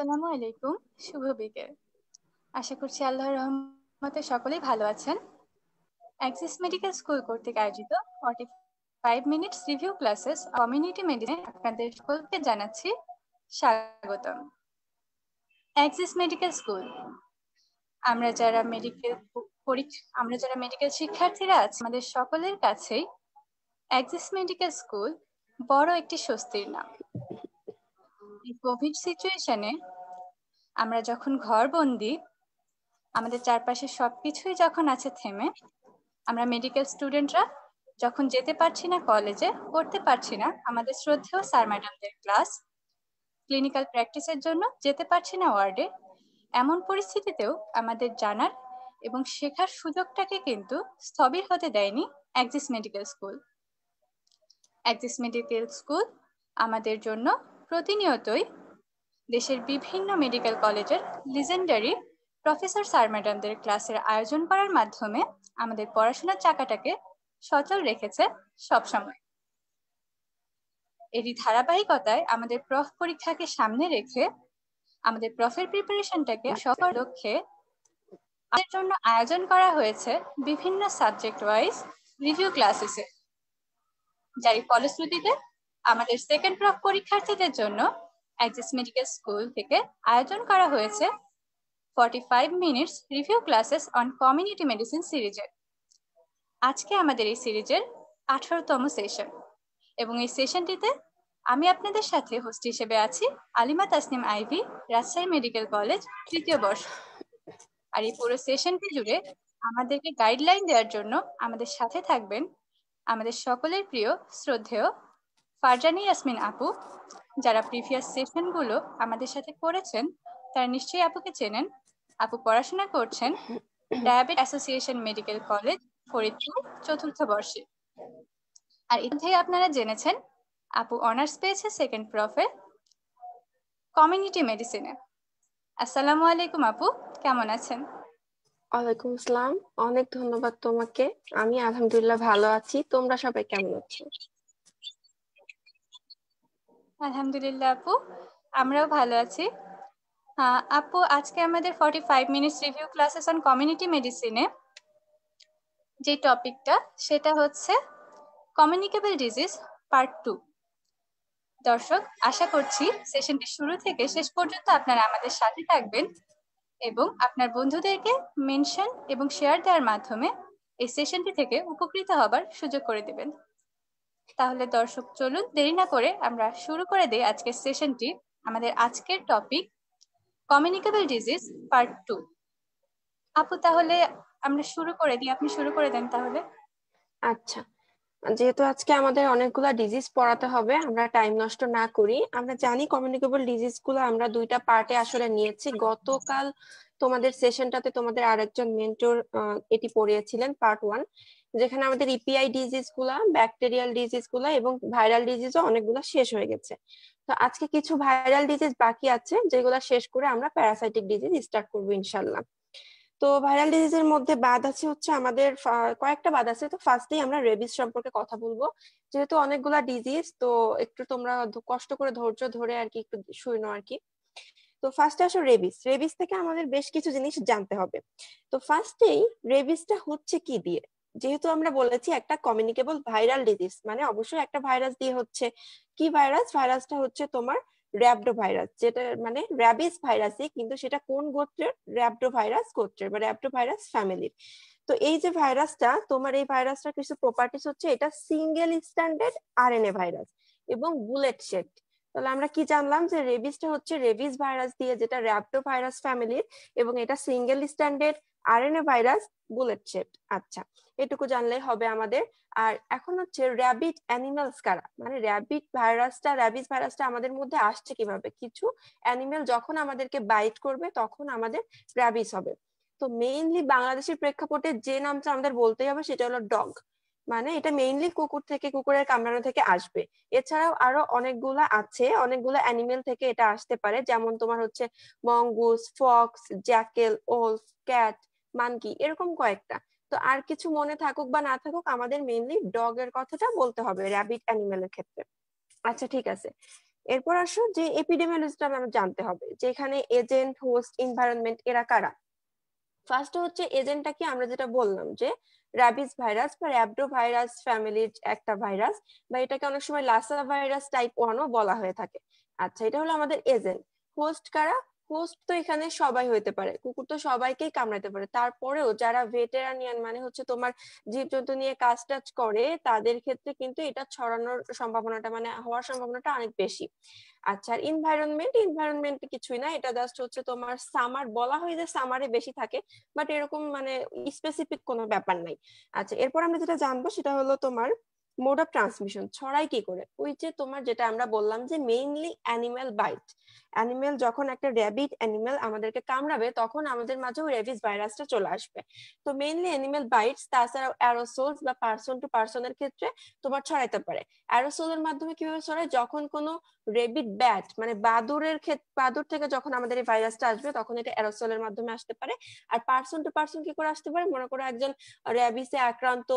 আসসালামু আলাইকুম শুভ বিকেল আশা করছি আল্লাহর রহমতে সকলেই ভালো আছেন অ্যাক্সিস মেডিকেল স্কুল কর্তৃক আয়োজিত forty five minute review classes community medicine আপনাদের সকলকে জানাচ্ছি স্বাগতম অ্যাক্সিস মেডিকেল স্কুল আমরা যারা মেডিকেল আমরা যারা মেডিকেল শিক্ষার্থীরা আছি আমাদের সকলের কাছেই অ্যাক্সিস মেডিকেল স্কুল বড় একটি স্বস্তির নাম এই কোভিড সিচুয়েশনে আমরা যখন ঘর বন্দি আমাদের চারপাশে সবকিছুই যখন আছে থেমে আমরা মেডিকেল স্টুডেন্টরা যখন যেতে পারছি না কলেজে পড়তে পারছি না আমাদের শ্রদ্ধেয় স্যার ম্যাডামদের ক্লাস ক্লিনিক্যাল প্র্যাকটিসের জন্য যেতে পারছি না ওয়ার্ডে এমন পরিস্থিতিতেও আমাদের জানার এবং শেখার সুযোগটাকে কিন্তু স্থবির হতে দেয়নি Axis medical school Axis medical school আমাদের জন্য প্রতিনিয়তই দেশের বিভিন্ন মেডিকেল কলেজের লিজেন্ডারি প্রফেসর স্যার ম্যাডামদের ক্লাসের আয়োজন করার মাধ্যমে আমাদের পড়াশোনার চাকাটাকে সচল রেখেছে সবসময় এরই ধারাবাহিকতায় আমাদের প্রফ পরীক্ষাকে সামনে রেখে আমাদের প্রফের প্রিপারেশনটাকে সফল লক্ষ্যে আমাদের জন্য আয়োজন করা হয়েছে বিভিন্ন সাবজেক্ট ওয়াইজ রিভিউ ক্লাসেসে যার ফলশ্রুতিতে আমাদের সেকেন্ড ব্লক পরীক্ষার্থীদের জন্য অ্যাক্সিস মেডিকেল স্কুল থেকে আয়োজন করা হয়েছে forty five minutes review classes on community medicine সিরিজের আজকে আমাদের এই সিরিজের আঠারোতম সেশন এবং এই সেশনটিতে আমি আপনাদের সাথে হোস্ট হিসেবে আছি আলিমা তাসনিম আইভি রাজশাহী মেডিকেল কলেজ তৃতীয় বর্ষ আর এই পুরো সেশনটি জুড়ে আমাদেরকে গাইডলাইন দেওয়ার জন্য আমাদের সাথে থাকবেন আমাদের সকলের প্রিয় শ্রদ্ধেয় ফারজানি ইয়াসমিন আপু যারা প্রিভিয়াস সেশনগুলো আমাদের সাথে করেছেন তারা নিশ্চয়ই আপুকে চেনেন আপু পড়াশোনা করছেন diabetic association medical college Faridpur চতুর্থ বর্ষে আর ইতিমধ্যেই আপনারা জেনেছেন আপু অনার্স পেয়েছে সেকেন্ড প্রফে কমিউনিটি মেডিসিনে আসসালামু আলাইকুম আপু কেমন আছেন ওয়ালাইকুম আসসালাম অনেক ধন্যবাদ তোমাকে আমি আলহামদুলিল্লাহ ভালো আছি তোমরা সবাই কেমন আছো আলহামদুলিল্লাহ আপু আমরাও ভালো আছি আপু আজকে আমাদের forty five minute review classes on community মেডিসিনে যে টপিকটা সেটা হচ্ছে কমিউনিকেবল ডিজিজ পার্ট টু দর্শক আশা করছি সেশনটি শুরু থেকে শেষ পর্যন্ত আপনারা আমাদের সাথে থাকবেন এবং আপনার বন্ধুদেরকে মেনশন এবং শেয়ার দেওয়ার মাধ্যমে এই সেশনটি থেকে উপকৃত হবার সুযোগ করে দেবেন তাহলে দর্শক চলুন দেরি না করে আমরা শুরু করে দিই আজকের সেশনটি আমাদের আজকের topic communicable disease part two আপু তাহলে আমরা শুরু করে দিই আপনি শুরু করে দেন তাহলে আচ্ছা যেহেতু আজকে আমাদের অনেকগুলো ডিজিজ পড়াতে হবে আমরা টাইম নষ্ট না করি আমরা জানি কমিউনিকেবল ডিজিজ গুলো আমরা দুইটা পার্টে আসলে নিয়েছি গতকাল তোমাদের সেশনটাতে তোমাদের আরেকজন মেন্টর এটি পড়িয়েছিলেন পার্ট ওয়ান যেখানে আমাদের ইপিআই e ডিজিজ গুলা ব্যাকটেরিয়াল ডিজিজ গুলা এবং ভাইরাল ডিজিজও অনেকগুলো শেষ হয়ে গেছে তো আজকে কিছু ভাইরাল ডিজিজ বাকি আছে যেগুলা শেষ করে আমরা প্যারাসাইটিক ডিজিজ স্টার্ট করবো ইনশাল্লাহ তো ভাইরাল ডিজিজের মধ্যে বাদ আছে হচ্ছে আমাদের কয়েকটা বাদ আছে তো ফার্স্টেই আমরা রেবিস সম্পর্কে কথা বলবো যেহেতু অনেকগুলা ডিজিজ তো একটু তোমরা কষ্ট করে ধৈর্য ধরে আর কি একটু শুনো আর কি তো ফার্স্টে আসো রেবিস রেবিস থেকে আমাদের বেশ কিছু জিনিস জানতে হবে তো ফার্স্টেই রেবিসটা হচ্ছে কি দিয়ে যেহেতু আমরা বলেছি একটা কমিউনিকেবল ভাইরাল ডিজিজ মানে অবশ্যই একটা ভাইরাস দিয়ে হচ্ছে কি ভাইরাস ভাইরাসটা হচ্ছে তোমার র্যাবডো ভাইরাস যেটা মানে র্যাবিস ভাইরাসই কিন্তু সেটা কোন গোত্রের র্যাবডো ভাইরাস গোত্রের বা র্যাবডো ভাইরাস ফ্যামিলির তো এই যে ভাইরাসটা তোমার এই ভাইরাসটার কিছু প্রপার্টিস হচ্ছে এটা সিঙ্গেল স্ট্যান্ডার্ড আরএনএ ভাইরাস এবং বুলেট শেড তাহলে আমরা কি জানলাম যে রেবিসটা হচ্ছে রেবিস ভাইরাস দিয়ে যেটা র্যাপটো ভাইরাস ফ্যামিলির এবং এটা single stranded RNA virus bullet shape আচ্ছা এটুকু জানলেই হবে আমাদের আর এখন হচ্ছে র্যাবিট অ্যানিমালস কারা মানে র্যাবিট ভাইরাসটা র্যাবিস ভাইরাসটা আমাদের মধ্যে আসছে কিভাবে কিছু অ্যানিমেল যখন আমাদেরকে বাইট করবে তখন আমাদের র্যাবিস হবে তো মেইনলি বাংলাদেশের প্রেক্ষাপটে যে নামটা আমাদের বলতেই হবে সেটা হলো ডগ মানে এটা মেইনলি কুকুর থেকে কুকুরের কামড়ানো থেকে আসবে এছাড়াও আরো অনেকগুলা আছে অনেকগুলো অ্যানিমেল থেকে এটা আসতে পারে যেমন তোমার হচ্ছে mongoose fox jackal wolf cat monkey এরকম কয়েকটা তো আর কিছু মনে থাকুক বা না থাকুক আমাদের মেইনলি ডগ এর কথাটা বলতে হবে র্যাবিট অ্যানিমেলের ক্ষেত্রে আচ্ছা ঠিক আছে এরপর আসো যে এপিডেমিওলজিটা আমরা জানতে হবে যেখানে এজেন্ট হোস্ট এনভায়রনমেন্ট এরা কারা ফার্স্ট হচ্ছে কি আমরা যেটা বললাম যে র্যাবিস ভাইরাস বা র্যাবডো ভাইরাস ফ্যামিলির একটা ভাইরাস বা এটাকে অনেক সময় লাসা ভাইরাস টাইপ ওয়ানও বলা হয়ে থাকে আচ্ছা এটা হলো আমাদের এজেন্ট হোস্ট কারা ক্লোজ তো এখানে সবাই হইতে পারে কুকুর তো সবাইকেই কামড়াতে পারে তারপরেও যারা ভেটেরানিয়ান মানে হচ্ছে তোমার জীবজন্তু নিয়ে কাজ টাজ করে তাদের ক্ষেত্রে কিন্তু এটা ছড়ানোর সম্ভাবনাটা মানে হওয়ার সম্ভাবনাটা অনেক বেশি আচ্ছা আর ইনভায়রনমেন্ট ইনভায়রনমেন্ট কিছুই না এটা জাস্ট হচ্ছে তোমার সামার বলা হয় যে সামারে বেশি থাকে বাট এরকম মানে স্পেসিফিক কোনো ব্যাপার নাই আচ্ছা এরপর আমরা যেটা জানবো সেটা হলো তোমার মোড অফ ট্রান্সমিশন ছড়ায় কি করে ওই যে তোমার যেটা আমরা বললাম যে মেইনলি অ্যানিমেল বাইট অ্যানিমেল যখন একটা র্যাবিট অ্যানিমেল আমাদেরকে কামড়াবে তখন আমাদের মাঝে ওই র্যাবিস ভাইরাসটা চলে আসবে তো মেইনলি অ্যানিমেল বাইটস তাছাড়াও অ্যারোসোলস বা পার্সন টু পার্সনের ক্ষেত্রে তোমার ছড়াইতে পারে অ্যারোসোলের মাধ্যমে কিভাবে ছড়ায় যখন কোনো রেবিট ব্যাট মানে বাদুরের ক্ষেত্রে বাদুর থেকে যখন আমাদের এই ভাইরাসটা আসবে তখন এটা অ্যারোসলের মাধ্যমে আসতে পারে আর পার্সন টু পার্সন কি করে আসতে পারে মনে করো একজন র্যাবিসে আক্রান্ত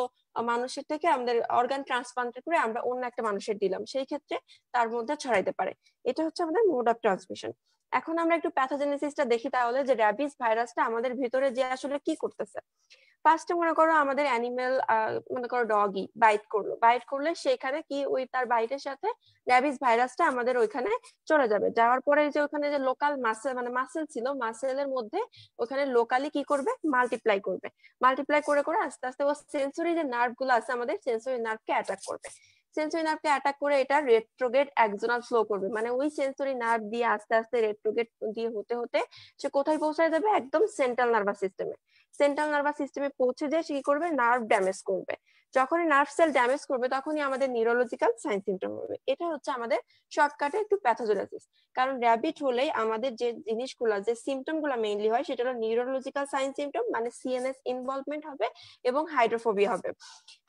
মানুষের থেকে আমাদের অর্গান ট্রান্সপ্লান্ট করে আমরা অন্য একটা মানুষের দিলাম সেই ক্ষেত্রে তার মধ্যে ছড়াইতে পারে এটা হচ্ছে আমাদের মোড অফ ট্রান্সমিশন এখন আমরা একটু প্যাথোজেনেসিসটা দেখি তাহলে যে র্যাবিস ভাইরাসটা আমাদের ভিতরে যে আসলে কি করতেছে ফার্স্টে মনে করো আমাদের অ্যানিমেল মনে করো ডগই বাইট করলো বাইট করলে সেখানে কি ওই তার বাইটের সাথে র্যাবিস ভাইরাসটা আমাদের ওইখানে চলে যাবে যাওয়ার পরে যে ওখানে যে লোকাল মাসেল মানে মাসেল ছিল মাসেলের মধ্যে ওখানে লোকালি কি করবে মাল্টিপ্লাই করবে মাল্টিপ্লাই করে করে আস্তে আস্তে ও সেন্সরি যে নার্ভ গুলো আছে আমাদের সেন্সরি নার্ভকে অ্যাটাক করবে সেন্সরি নার্ভকে অ্যাটাক করে এটা রেট্রোগেট অ্যাক্সোনাল ফ্লো করবে মানে ওই সেন্সরি নার্ভ দিয়ে আস্তে আস্তে রেট্রোগেট দিয়ে হতে হতে সে কোথায় পৌঁছায় যাবে একদম সেন্ট্রাল নার্ভাস সিস্টেমে সেন্ট্রাল নার্ভাস সিস্টেমে পৌঁছে যায় সে কি করবে নার্ভ ড্যামেজ করবে যখনই নার্ভ সেল ড্যামেজ করবে তখনই আমাদের নিউরোলজিক্যাল সাইন সিমটম হবে এটা হচ্ছে আমাদের শর্টকাটে একটু প্যাথোজেনেসিস কারণ র্যাবিট হলেই আমাদের যে জিনিসগুলো যে সিমটম গুলো মেইনলি হয় সেটা হলো নিউরোলজিক্যাল সাইন সিমটম মানে সিএনএস ইনভলভমেন্ট হবে এবং হাইড্রোফোবিয়া হবে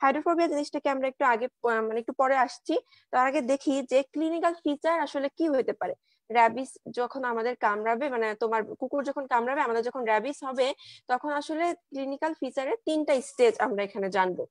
হাইড্রোফোবিয়া জিনিসটাকে আমরা একটু আগে মানে একটু পরে আসছি তার আগে দেখি যে ক্লিনিক্যাল ফিচার আসলে কি হতে পারে র্যাবিস যখন আমাদের কামড়াবে মানে তোমার কুকুর যখন কামড়াবে আমাদের যখন র্যাবিস হবে তখন আসলে ক্লিনিক্যাল ফিচারের তিনটা স্টেজ আমরা এখানে জানবো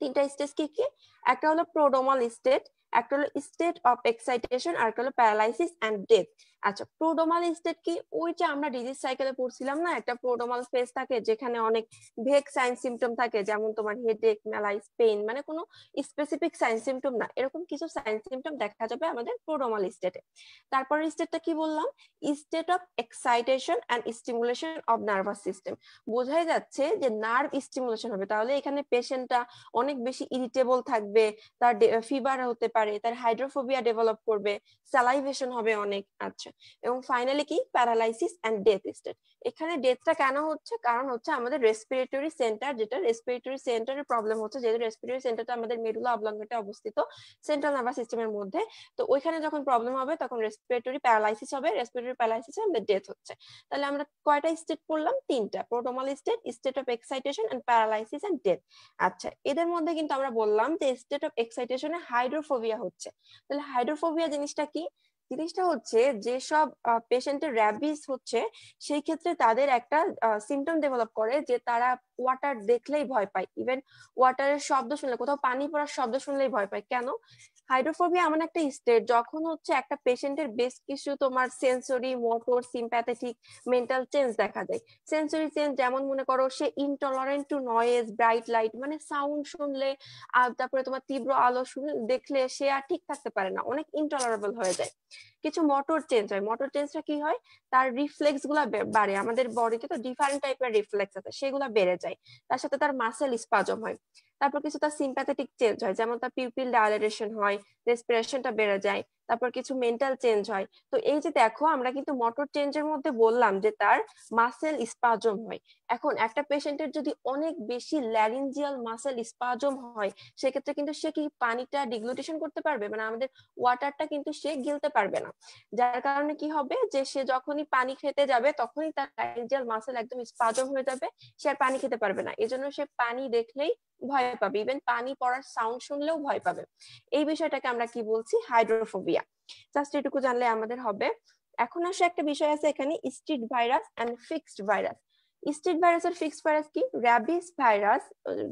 তিনটা স্টেজ কি কি একটা হলো প্রোডোমাল স্টেট একটা হলো স্টেট অফ এক্সাইটেশন আর একটা হলো প্যারালাইসিস অ্যান্ড ডেথ আচ্ছা প্রোডোমাল স্টেট কি ওই যে আমরা ডিজিজ সাইকেলে পড়ছিলাম না একটা প্রোডোমাল ফেজ থাকে যেখানে অনেক ভেক সাইন সিমটম থাকে যেমন তোমার হেডেক মেলাইস পেইন মানে কোনো স্পেসিফিক সাইন সিমটম না এরকম কিছু সাইন সিমটম দেখা যাবে আমাদের প্রোডোমাল স্টেটে তারপর স্টেটটা কি বললাম state of excitation and stimulation of nervous system বোঝাই যাচ্ছে যে নার্ভ স্টিমুলেশন হবে তাহলে এখানে পেশেন্টটা অনেক বেশি ইরিটেবল থাকবে তার ফিভার হতে পারে তার হাইড্রোফোবিয়া ডেভেলপ করবে স্যালাইভেশন হবে অনেক আচ্ছা হচ্ছে এবং ফাইনালি কি প্যারালাইসিস অ্যান্ড ডেথ স্টেট এখানে ডেথটা কেন হচ্ছে কারণ হচ্ছে আমাদের রেসপিরেটরি সেন্টার যেটা রেসপিরেটরি সেন্টারের প্রবলেম হচ্ছে যেহেতু রেসপিরেটরি সেন্টারটা আমাদের মেডুলা অবলঙ্গটা অবস্থিত সেন্ট্রাল নার্ভাস সিস্টেমের মধ্যে তো ওইখানে যখন প্রবলেম হবে তখন রেসপিরেটরি প্যারালাইসিস হবে রেসপিরেটরি প্যারালাইসিস হবে ডেথ হচ্ছে তাহলে আমরা কয়টা স্টেট পড়লাম তিনটা prodromal state state of excitation and paralysis and death আচ্ছা এদের মধ্যে কিন্তু আমরা বললাম যে স্টেট অফ এক্সাইটেশনে হাইড্রোফোবিয়া হচ্ছে তাহলে হাইড্রোফোবিয়া জিনিসটা কি জিনিসটা হচ্ছে যেসব পেশেন্টের র্যাবিস হচ্ছে সেই ক্ষেত্রে তাদের একটা সিমটম ডেভেলপ করে যে তারা ওয়াটার দেখলেই ভয় পায় ইভেন ওয়াটারের শব্দ শুনলে কোথাও পানি পড়ার শব্দ শুনলেই ভয় পায় কেন হাইড্রোফোবিয়া এমন একটা স্টেট যখন হচ্ছে একটা পেশেন্টের বেশ কিছু তোমার sensory motor sympathetic mental change দেখা যায় সেন্সরি চেঞ্জ যেমন মনে করো সে intolerant to noise bright light মানে সাউন্ড শুনলে আর তারপরে তোমার তীব্র আলো শুনে দেখলে সে আর ঠিক থাকতে পারে না অনেক ইনটলারেবল হয়ে যায় কিছু মোটর চেঞ্জ হয় মোটর চেঞ্জটা কি হয় তার রিফ্লেক্স গুলা বাড়ে আমাদের বডিতে তো ডিফারেন্ট টাইপের রিফ্লেক্স আছে সেগুলা বেড়ে যায় তার সাথে তার মাসেল স্পাজম হয় তারপর কিছু তার সিম্প্যাথেটিক চেঞ্জ হয় যেমন তার পিউপিল ডায়ালেটেশন হয় রেসপিরেশনটা বেড়ে যায় তারপর কিছু মেন্টাল চেঞ্জ হয় তো এই যে দেখো আমরা কিন্তু মোটর চেঞ্জের মধ্যে বললাম যে তার মাসেল স্পাজম হয় এখন একটা পেশেন্টের যদি অনেক বেশি ল্যারিঞ্জিয়াল মাসেল স্পাজম হয় সেক্ষেত্রে কিন্তু সে কি পানিটা ডিগ্লুটেশন করতে পারবে মানে আমাদের ওয়াটারটা কিন্তু সে গিলতে পারবে না যার কারণে কি হবে যে সে যখনই পানি খেতে যাবে তখনই তার ল্যারিঞ্জিয়াল মাসেল একদম স্পাজম হয়ে যাবে সে আর পানি খেতে পারবে না এজন্য সে পানি দেখলেই ভয় পাবে ইভেন পানি পড়ার সাউন্ড শুনলেও ভয় পাবে এই বিষয়টাকে আমরা কি বলছি হাইড্রোফোবিয়া জাস্ট এটুকু জানলে আমাদের হবে এখন আসে একটা বিষয় আছে এখানে street virus and fixed virus street ভাইরাসের ফিক্সড ভাইরাস কি র্যাবিস ভাইরাস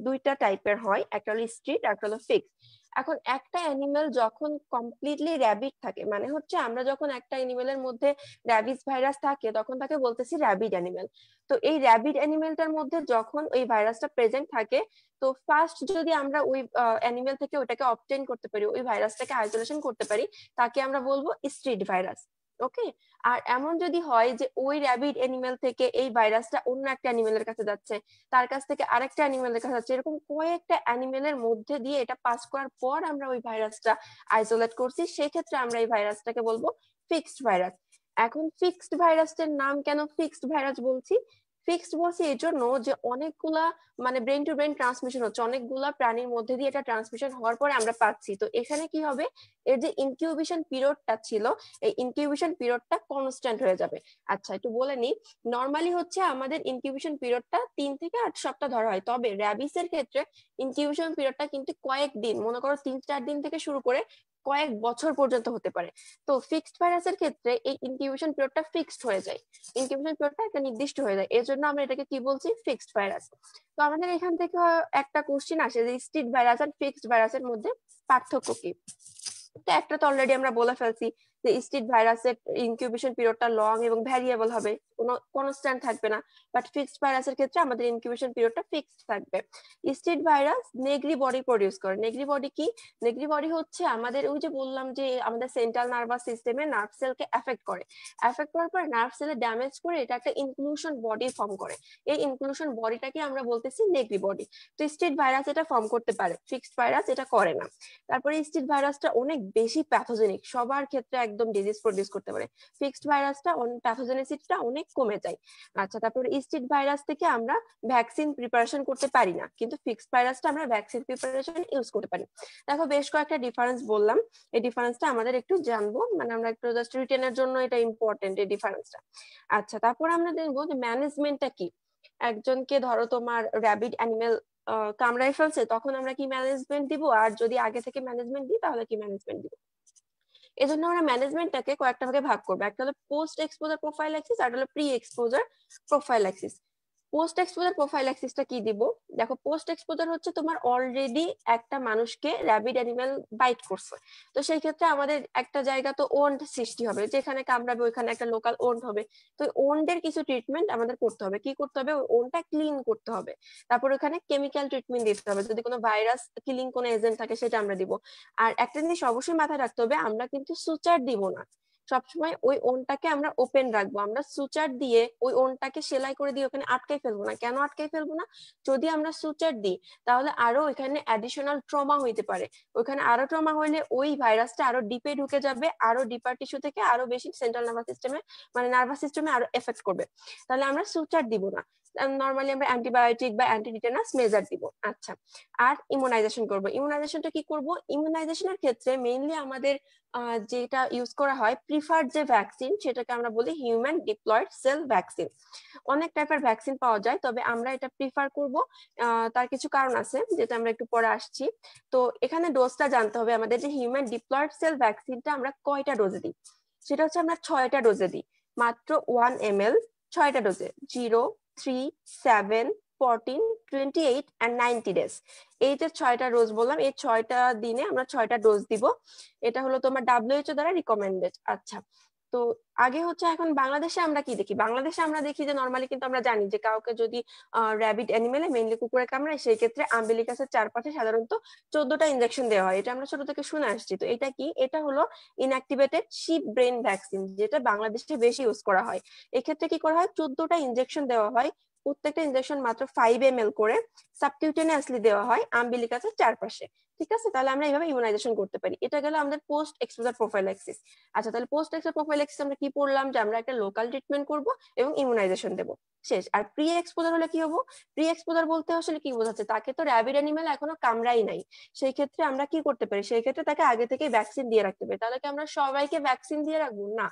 দুইটা টাইপের হয় একটা হলো স্ট্রিট একটা হলো ফিক্সড এখন একটা অ্যানিমেল যখন কমপ্লিটলি র্যাবিড থাকে মানে হচ্ছে আমরা যখন একটা অ্যানিমেলের মধ্যে র্যাবিস ভাইরাস থাকে তখন তাকে বলতেছি র্যাবিড অ্যানিমেল তো এই র্যাবিড অ্যানিমেলটার মধ্যে যখন ওই ভাইরাসটা প্রেজেন্ট থাকে তো ফার্স্ট যদি আমরা ওই অ্যানিমেল থেকে ওটাকে অপটেন করতে পারি ওই ভাইরাসটাকে আইসোলেশন করতে পারি তাকে আমরা বলবো স্ট্রিট ভাইরাস ওকে আর এমন যদি হয় যে ওই র্যাবিড অ্যানিমেল থেকে এই ভাইরাসটা অন্য একটা অ্যানিমেলের কাছে যাচ্ছে তার কাছ থেকে আরেকটা অ্যানিমেলের কাছে যাচ্ছে এরকম কয়েকটা অ্যানিমেলের মধ্যে দিয়ে এটা পাস করার পর আমরা ওই ভাইরাসটা আইসোলেট করছি সেক্ষেত্রে আমরা এই ভাইরাসটাকে বলবো ফিক্সড ভাইরাস এখন ফিক্সড ভাইরাসের নাম কেন ফিক্সড ভাইরাস বলছি ফিক্সড বসি এই জন্য যে অনেকগুলা মানে ব্রেন টু ব্রেন ট্রান্সমিশন হচ্ছে অনেকগুলা প্রাণীর মধ্যে দিয়ে এটা ট্রান্সমিশন হওয়ার পরে আমরা পাচ্ছি তো এখানে কি হবে এর যে ইনকিউবেশন পিরিয়ডটা ছিল এই ইনকিউবেশন পিরিয়ডটা কনস্ট্যান্ট হয়ে যাবে আচ্ছা একটু বলে নি নর্মালি হচ্ছে আমাদের ইনকিউবেশন পিরিয়ডটা তিন থেকে আট সপ্তাহ ধরা হয় তবে র্যাবিসের ক্ষেত্রে ইনকিউবেশন পিরিয়ডটা কিন্তু কয়েক দিন মনে করো তিন চার দিন থেকে শুরু করে কয়েক বছর পর্যন্ত হতে পারে তো ফিক্সড ভাইরাসের ক্ষেত্রে এই ইনকিউবেশন পিরিয়ডটা ফিক্সড হয়ে যায় ইনকিউবেশন পিরিয়ডটা একটা নির্দিষ্ট হয়ে যায় এর জন্য আমরা এটাকে কি বলছি ফিক্সড ভাইরাস তো আমাদের এখান থেকে একটা কোশ্চেন আসে যে স্ট্রিট ভাইরাস আর ফিক্সড ভাইরাসের মধ্যে পার্থক্য কি তো একটা তো অলরেডি আমরা বলে ফেলছি যে স্টিড ভাইরাসের ইনকিউবেশন পিরিয়ডটা লং এবং ভ্যারিয়েবল হবে কোনো কনস্ট্যান্ট থাকবে না বাট ফিক্সড ভাইরাসের ক্ষেত্রে আমাদের ইনকিউবেশন পিরিয়ডটা ফিক্সড থাকবে street virus Negri body produce করে নেগ্রি বডি কি নেগ্রি বডি হচ্ছে আমাদের ওই যে বললাম যে আমাদের সেন্ট্রাল নার্ভাস সিস্টেমে নার্ভ সেলকে এফেক্ট করে এফেক্ট করার পর নার্ভ সেলে ড্যামেজ করে এটা একটা ইনক্লুশন বডি ফর্ম করে এই ইনক্লুশন বডিটাকে আমরা বলতেছি নেগ্রি বডি তো স্টিড ভাইরাস এটা ফর্ম করতে পারে ফিক্সড ভাইরাস এটা করে না তারপরে স্টিড ভাইরাসটা অনেক বেশি প্যাথোজেনিক সবার ক্ষেত্রে একদম ডিজিজ প্রডিউস করতে পারে ফিক্সড ভাইরাসটা প্যাথোজেনিসিটিটা অনেক কমে যায় আচ্ছা তারপরে ইস্টিড ভাইরাস থেকে আমরা ভ্যাকসিন প্রিপারেশন করতে পারি না কিন্তু ফিক্সড ভাইরাসটা আমরা ভ্যাকসিন প্রিপারেশন ইউজ করতে পারি দেখো বেশ কয়েকটা ডিফারেন্স বললাম এই ডিফারেন্সটা আমাদের একটু জানবো মানে আমরা একটু জাস্ট রিটেনের জন্য এটা ইম্পর্টেন্ট এই ডিফারেন্সটা আচ্ছা তারপর আমরা দেখবো যে ম্যানেজমেন্টটা কি একজনকে ধরো তোমার র্যাবিড অ্যানিমেল কামড়ায় ফেলছে তখন আমরা কি ম্যানেজমেন্ট দিব আর যদি আগে থেকে ম্যানেজমেন্ট দিই তাহলে কি ম্যানেজমেন্ট দিব এই জন্য আমরা ম্যানেজমেন্টটাকে কয়েকটা ভাগে ভাগ করবো একটা হলো পোস্ট এক্সপোজার প্রোফাইল অ্যাক্সিস আর হলো pre exposure prophylaxis post exposure প্রোফাইল অ্যাক্সিসটা কি দিব দেখো পোস্ট এক্সপোজার হচ্ছে তোমার অলরেডি একটা মানুষকে র্যাবিড অ্যানিমাল বাইট করছে তো সেই ক্ষেত্রে আমাদের একটা জায়গা তো ওন্ড সৃষ্টি হবে যেখানে কামড়াবে ওইখানে একটা লোকাল ওন্ড হবে তো ওন্ডের কিছু ট্রিটমেন্ট আমাদের করতে হবে কি করতে হবে ওনটা ক্লিন করতে হবে তারপর ওখানে কেমিক্যাল ট্রিটমেন্ট দিতে হবে যদি কোনো ভাইরাস কিলিং কোনো এজেন্ট থাকে সেটা আমরা দিব আর একটা জিনিস অবশ্যই মাথায় রাখতে হবে আমরা কিন্তু সুচার দিব না সবসময় ওই ওনটাকে আমরা ওপেন রাখবো আমরা সুচার দিয়ে ওই ওনটাকে সেলাই করে দিয়ে ওখানে আটকে ফেলবো না কেন আটকাই ফেলবো না যদি আমরা সুচার দিই তাহলে আরো ওইখানে অ্যাডিশনাল ট্রমা হইতে পারে ওইখানে আরো ট্রমা হইলে ওই ভাইরাসটা আরো ডিপে ঢুকে যাবে আরো ডিপার টিস্যু থেকে আরো বেশি সেন্ট্রাল নার্ভাস সিস্টেমে মানে নার্ভাস সিস্টেমে আরো এফেক্ট করবে তাহলে আমরা সুচার দিব না নর্মালি আমরা অ্যান্টিবায়োটিক বা অ্যান্টিটিটানাস মেজার দিব আচ্ছা আর ইমিউনাইজেশন করব ইমিউনাইজেশনটা কি করব ইমিউনাইজেশনের ক্ষেত্রে মেইনলি আমাদের যেটা ইউজ করা হয় প্রিফার্ড যে ভ্যাকসিন সেটাকে আমরা বলি হিউম্যান ডিপ্লয়েড সেল ভ্যাকসিন অনেক টাইপের ভ্যাকসিন পাওয়া যায় তবে আমরা এটা প্রিফার করব তার কিছু কারণ আছে যেটা আমরা একটু পরে আসছি তো এখানে ডোজটা জানতে হবে আমাদের যে হিউম্যান ডিপ্লয়েড সেল ভ্যাকসিনটা আমরা কয়টা ডোজে দিই সেটা হচ্ছে আমরা ছয়টা ডোজে দিই মাত্র ওয়ান এম এল ছয়টা ডোজে zero three seven fourteen twenty eight and ninety days এই যে ছয়টা ডোজ বললাম এই ছয়টা দিনে আমরা ছয়টা ডোজ দিব এটা হলো তোমার ডাব্লিউএইচও দ্বারা রিকমেন্ডেড আচ্ছা তো আগে হচ্ছে এখন বাংলাদেশে আমরা কি দেখি বাংলাদেশে আমরা দেখি যে নর্মালি কিন্তু আমরা জানি যে কাউকে যদি র্যাবিড অ্যানিমেলে মেনলি কুকুরে কামড়ায় সেই ক্ষেত্রে আম্বিলিকাসের চারপাশে সাধারণত চোদ্দটা ইনজেকশন দেওয়া হয় এটা আমরা ছোট থেকে শুনে আসছি তো এটা কি এটা হলো ইনঅ্যাক্টিভেটেড শিপ ব্রেন ভ্যাকসিন যেটা বাংলাদেশে বেশি ইউজ করা হয় এক্ষেত্রে কি করা হয় চোদ্দটা ইনজেকশন দেওয়া হয় প্রত্যেকটা ইনজেকশন মাত্র ফাইভ এম করে সাবকিউটেনিয়াসলি দেওয়া হয় আম্বিলিকাসের চারপাশে ঠিক আছে তাহলে আমরা এইভাবে ইমিউনাইজেশন করতে পারি এটা গেল আমাদের পোস্ট এক্সপোজার প্রোফাইল্যাক্সিস আচ্ছা তাহলে পোস্ট এক্সপোজার প্রোফাইল্যাক্সিস আমরা কি পড়লাম যে আমরা একটা লোকাল ট্রিটমেন্ট করব এবং ইমিউনাইজেশন দেব শেষ আর প্রি এক্সপোজার হলে কি হবো প্রি এক্সপোজার বলতে আসলে কি বোঝাচ্ছে তাকে তো র্যাবিড অ্যানিমেল এখনো কামড়াই নাই সেই ক্ষেত্রে আমরা কি করতে পারি সেই ক্ষেত্রে তাকে আগে থেকে ভ্যাকসিন দিয়ে রাখতে পারি তাহলে কি আমরা সবাইকে ভ্যাকসিন দিয়ে রাখবো না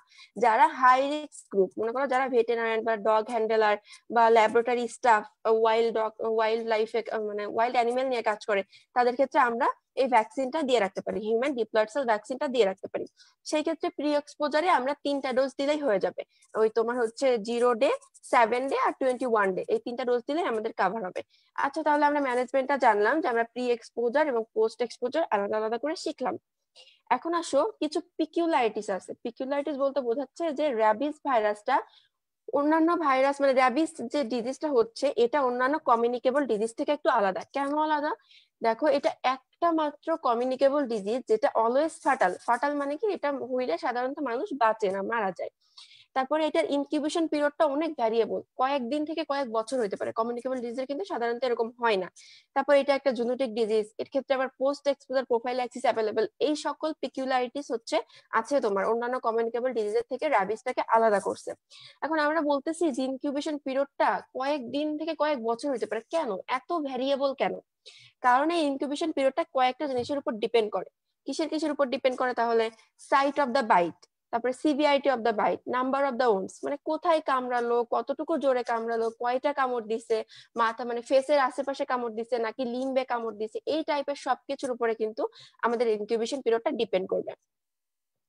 যারা হাই রিস্ক গ্রুপ মনে করো যারা ভেটেনারিয়ান বা ডগ হ্যান্ডেলার বা laboratory staff wild dog wild লাইফে মানে ওয়াইল্ড অ্যানিমেল নিয়ে কাজ করে তাদের ক্ষেত্রে আমরা এই ভ্যাকসিনটা দিয়ে রাখতে পারি হিউম্যান ডিপ্লয়েড সেল ভ্যাকসিনটা দিয়ে রাখতে পারি সেই ক্ষেত্রে প্রি এক্সপোজারে আমরা তিনটা ডোজ দিলেই হয়ে যাবে ওই তোমার হচ্ছে জিরো ডে সেভেন ডে আর টোয়েন্টি ওয়ান ডে এই তিনটা ডোজ দিলেই আমাদের কাভার হবে আচ্ছা তাহলে আমরা ম্যানেজমেন্টটা জানলাম যে আমরা প্রি এক্সপোজার এবং পোস্ট এক্সপোজার আলাদা আলাদা করে শিখলাম এখন আসো কিছু পিকিউলারিটিস আছে পিকিউলারিটিস বলতে বোঝাচ্ছে যে র্যাবিস ভাইরাসটা অন্যান্য ভাইরাস মানে র্যাবিস যে ডিজিজটা হচ্ছে এটা অন্যান্য কমিউনিকেবল ডিজিজ থেকে একটু আলাদা কেন আলাদা দেখো এটা একটা মাত্র কমিউনিকেবল ডিজিজ যেটা অলওয়েজ ফাটাল ফাটাল মানে কি এটা হইলে সাধারণত মানুষ বাঁচে না মারা যায় তারপরে এটার ইনকিউবেশন পিরিয়ডটা অনেক ভ্যারিয়েবল কয়েকদিন থেকে কয়েক বছর হতে পারে কমিউনিকেবল ডিজিজের কিন্তু সাধারণত এরকম হয় না তারপর এটা একটা জুনোটিক ডিজিজ এর ক্ষেত্রে আবার post exposure prophylaxis available এই সকল পিকিউলারিটিস হচ্ছে আছে তোমার অন্যান্য কমিউনিকেবল ডিজিজের থেকে র্যাবিসটাকে আলাদা করছে এখন আমরা বলতেছি যে ইনকিউবেশন পিরিয়ডটা কয়েক দিন থেকে কয়েক বছর হতে পারে কেন এত ভ্যারিয়েবল কেন কারণ এই ইনকিউবেশন পিরিয়ডটা কয়েকটা জিনিসের উপর ডিপেন্ড করে কিসের কিসের উপর ডিপেন্ড করে তাহলে সাইট অফ দ্য বাইট তারপরে severity of the bite number of the wounds মানে কোথায় কামড়ালো কতটুকু জোরে কামড়ালো কয়টা কামড় দিছে মাথা মানে ফেসের আশেপাশে কামড় দিছে নাকি লিম্বে কামড় দিছে এই টাইপের সবকিছুর উপরে কিন্তু আমাদের ইনকিউবেশন পিরিয়ডটা ডিপেন্ড করবে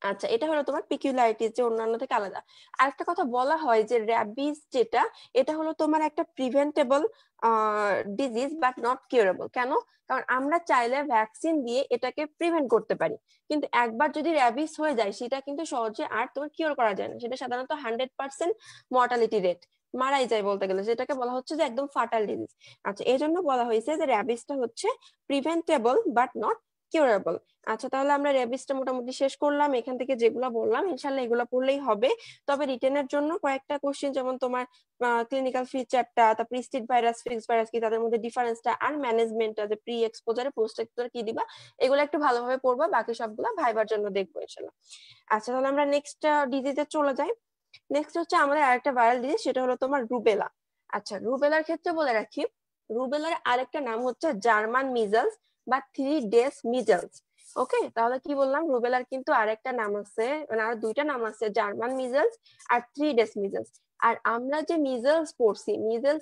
আচ্ছা এটা হলো তোমার পিকিউলারিটিস যে অন্যান্য থেকে আলাদা আরেকটা কথা বলা হয় যে র্যাবিস যেটা এটা হলো তোমার একটা preventable disease but not curable কেন কারণ আমরা চাইলে ভ্যাকসিন দিয়ে এটাকে প্রিভেন্ট করতে পারি কিন্তু একবার যদি র্যাবিস হয়ে যায় সেটা কিন্তু সহজে আর তোমার কিওর করা যায় না সেটা সাধারণত হান্ড্রেড পার্সেন্ট মর্টালিটি রেট মারাই যায় বলতে গেলে যেটাকে বলা হচ্ছে যে একদম ফাটাল ডিজিজ আচ্ছা এই জন্য বলা হয়েছে যে র্যাবিসটা হচ্ছে প্রিভেন্টেবল বাট নট কিউরেবল আচ্ছা তাহলে আমরা র্যাবিসটা মোটামুটি শেষ করলাম এখান থেকে যেগুলো বললাম ইনশাল্লাহ এগুলো পড়লেই হবে তবে রিটেনের জন্য কয়েকটা কোশ্চেন যেমন তোমার ক্লিনিক্যাল ফিচারটা তারপর স্টিট ভাইরাস ফিক্স ভাইরাস কি তাদের মধ্যে ডিফারেন্সটা আর ম্যানেজমেন্টটা যে প্রি এক্সপোজারে পোস্ট এক্সপোজার কি দিবা এগুলো একটু ভালোভাবে পড়বা বাকি সবগুলো ভাইবার জন্য দেখবো ইনশাল্লাহ আচ্ছা তাহলে আমরা নেক্সট ডিজিজে চলে যাই নেক্সট হচ্ছে আমাদের আরেকটা ভাইরাল ডিজিজ সেটা হলো তোমার রুবেলা আচ্ছা রুবেলার ক্ষেত্রে বলে রাখি রুবেলার আরেকটা নাম হচ্ছে জার্মান মিজলস বা থ্রি ডেস মিজলস ওকে তাহলে কি বললাম রুবেলার কিন্তু আরেকটা নাম আছে মানে আর দুইটা নাম আছে জার্মান মিজলস আর থ্রি ডেস মিজলস আর আমরা যে মিজলস পড়ছি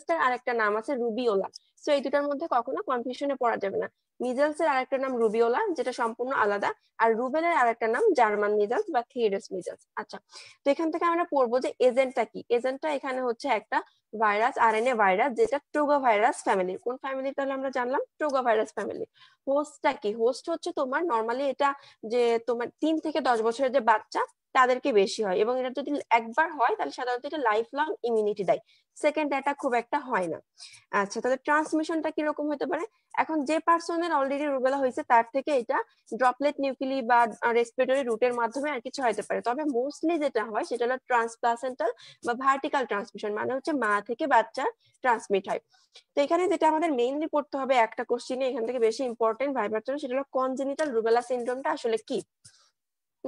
টার আরেকটা নাম আছে রুবিওলা সো এই দুটার মধ্যে কখনো কনফিউশনে পড়া যাবে না মিজেলস এর আরেকটা নাম রুবিওলা যেটা সম্পূর্ণ আলাদা আর রুবেলের আরেকটা নাম জার্মান মিজেলস বা থিয়েডাস মিজেলস আচ্ছা তো এখান থেকে আমরা পড়বো যে এজেন্টটা কি এজেন্টটা এখানে হচ্ছে একটা virus R N A virus যেটা টোগা ভাইরাস ফ্যামিলির কোন ফ্যামিলি তাহলে আমরা জানলাম টোগা ভাইরাস ফ্যামিলি হোস্টটা কি হোস্ট হচ্ছে তোমার নর্মালি এটা যে তোমার তিন থেকে দশ বছরের যে বাচ্চা তাদেরকে বেশি হয় এবং এটা যদি একবার হয় তাহলে সাধারণত এটা লাইফ লং ইমিউনিটি দেয় সেকেন্ড অ্যাটাক খুব একটা হয় না আচ্ছা তাহলে ট্রান্সমিশনটা কিরকম হতে পারে এখন যে পার্সনের অলরেডি রুবেলা হয়েছে তার থেকে এটা ড্রপলেট নিউক্লি বা রেসপিরেটরি রুটের মাধ্যমে আর কি হতে পারে তবে মোস্টলি যেটা হয় সেটা হলো ট্রান্সপ্লাসেন্টাল বা ভার্টিক্যাল ট্রান্সমিশন মানে হচ্ছে মা থেকে বাচ্চা ট্রান্সমিট হয় তো এখানে যেটা আমাদের মেইনলি পড়তে হবে একটা কোশ্চিনে এখান থেকে বেশি ইম্পর্টেন্ট ভাইবার জন্য সেটা হলো কনজেনিটাল রুবেলা সিন্ড্রোমটা আসলে কি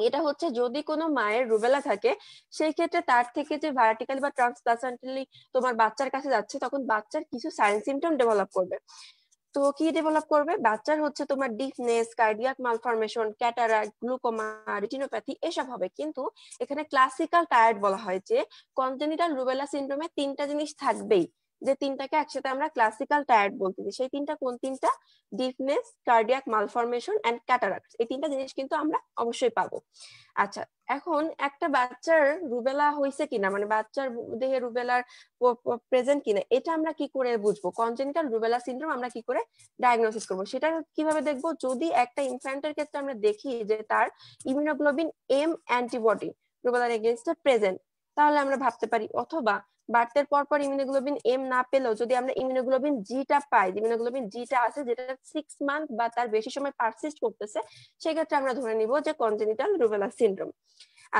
এটা হচ্ছে যদি কোনো মায়ের রুবেলা থাকে সেই ক্ষেত্রে তার থেকে যে ভার্টিক্যাল বা ট্রান্সপ্লাসেন্টালি তোমার বাচ্চার কাছে যাচ্ছে তখন বাচ্চার কিছু সাইন সিমটম ডেভেলপ করবে তো কি ডেভেলপ করবে বাচ্চার হচ্ছে তোমার deafness cardiac malformation cataract glaucoma retinopathy এসব হবে কিন্তু এখানে ক্লাসিক্যাল টায়ার্ড বলা হয় যে কনজেনিটাল রুবেলা সিনড্রোমে তিনটা জিনিস থাকবেই যে তিনটাকে একসাথে আমরা ক্লাসিক্যাল টায়ার্ড বলতেছি সেই তিনটা কোন তিনটা deafness cardiac malformation and cataract এই তিনটা জিনিস কিন্তু আমরা অবশ্যই পাবো আচ্ছা এখন একটা বাচ্চার রুবেলা হয়েছে কিনা মানে বাচ্চার দেহে রুবেলার প্রেজেন্ট কিনা এটা আমরা কি করে বুঝবো কনজেনিটাল রুবেলা সিন্ড্রোম আমরা কি করে ডায়াগনোসিস করবো সেটা কিভাবে দেখবো যদি একটা ইনফ্যান্টের ক্ষেত্রে আমরা দেখি যে তার ইমিউনোগ্লোবিন এম অ্যান্টিবডি রুবেলার এগেনস্টে প্রেজেন্ট তাহলে আমরা ভাবতে পারি অথবা বার্থের পর পর ইমিউনোগ্লোবিন এম না পেলেও যদি আমরা ইমিউনোগ্লোবিন জিটা পাই ইমিউনোগ্লোবিন জিটা আছে যেটা সিক্স মান্থ বা তার বেশি সময় পারসিস্ট করতেছে সেক্ষেত্রে আমরা ধরে নিব যে কনজেনিটাল রুবেলা সিন্ড্রোম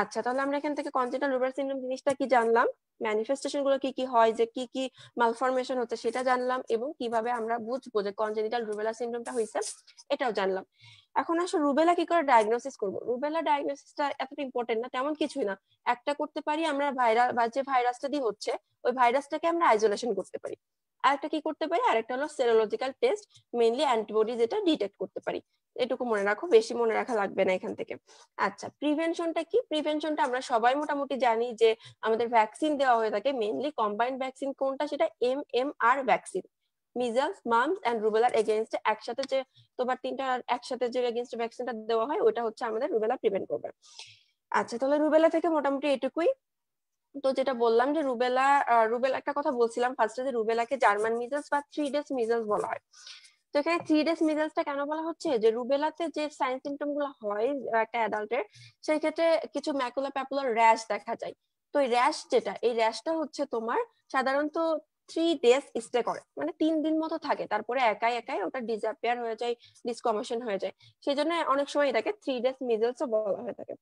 আচ্ছা তাহলে আমরা এখান থেকে কনজেন্টাল লুবার সিনড্রোম জিনিসটা কি জানলাম ম্যানিফেস্টেশন গুলো কি কি হয় যে কি কি মালফরমেশন হচ্ছে সেটা জানলাম এবং কিভাবে আমরা বুঝবো যে কনজেনিটাল রুবেলা সিনড্রোমটা হয়েছে এটাও জানলাম এখন আসলে রুবেলা কি করে ডায়াগনোসিস করবো রুবেলা ডায়াগনোসিসটা এতটা ইম্পর্টেন্ট না তেমন কিছুই না একটা করতে পারি আমরা ভাইরাস বা যে ভাইরাসটা দিয়ে হচ্ছে ওই ভাইরাসটাকে আমরা আইসোলেশন করতে পারি আরেকটা কি করতে পারি আরেকটা হলো সেরোলজিক্যাল টেস্ট মেইনলি অ্যান্টিবডি যেটা ডিটেক্ট করতে পারি এটুকু মনে রাখো বেশি মনে রাখা লাগবে না এখান থেকে আচ্ছা প্রিভেনশনটা কি প্রিভেনশনটা আমরা সবাই মোটামুটি জানি যে আমাদের ভ্যাকসিন দেওয়া হয়ে থাকে মেইনলি কম্বাইন্ড ভ্যাকসিন কোনটা সেটা M M R vaccine measles mumps and রুবেলার এগেনস্ট একসাথে যে তোমার তিনটা একসাথে যে এগেনস্ট ভ্যাকসিনটা দেওয়া হয় ওটা হচ্ছে আমাদের রুবেলা প্রিভেন্ট করবে আচ্ছা তাহলে রুবেলা থেকে মোটামুটি এটুকুই তো যেটা বললাম যে রুবেলা রুবেলা একটা কথা বলছিলাম ফার্স্টে যে রুবেলাকে জার্মান মিজেলস বা থ্রি ডেস মিজেলস বলা হয় তো এখানে থ্রি ডেজ মিজেলসটা কেন বলা হচ্ছে যে রুবেলাতে যে সাইন সিমটম গুলো হয় একটা অ্যাডাল্টের সেই ক্ষেত্রে কিছু ম্যাকুলা প্যাপুলার র্যাশ দেখা যায় তো এই র্যাশ যেটা এই র্যাশটা হচ্ছে তোমার সাধারণত থ্রি ডেজ স্টে করে মানে তিন দিন মতো থাকে তারপরে একাই একাই ওটা ডিসঅ্যাপিয়ার হয়ে যায় ডিসকমিশন হয়ে যায় সেই জন্য অনেক সময় এটাকে থ্রি ডেজ মিজেলস বলা হয়ে থাকে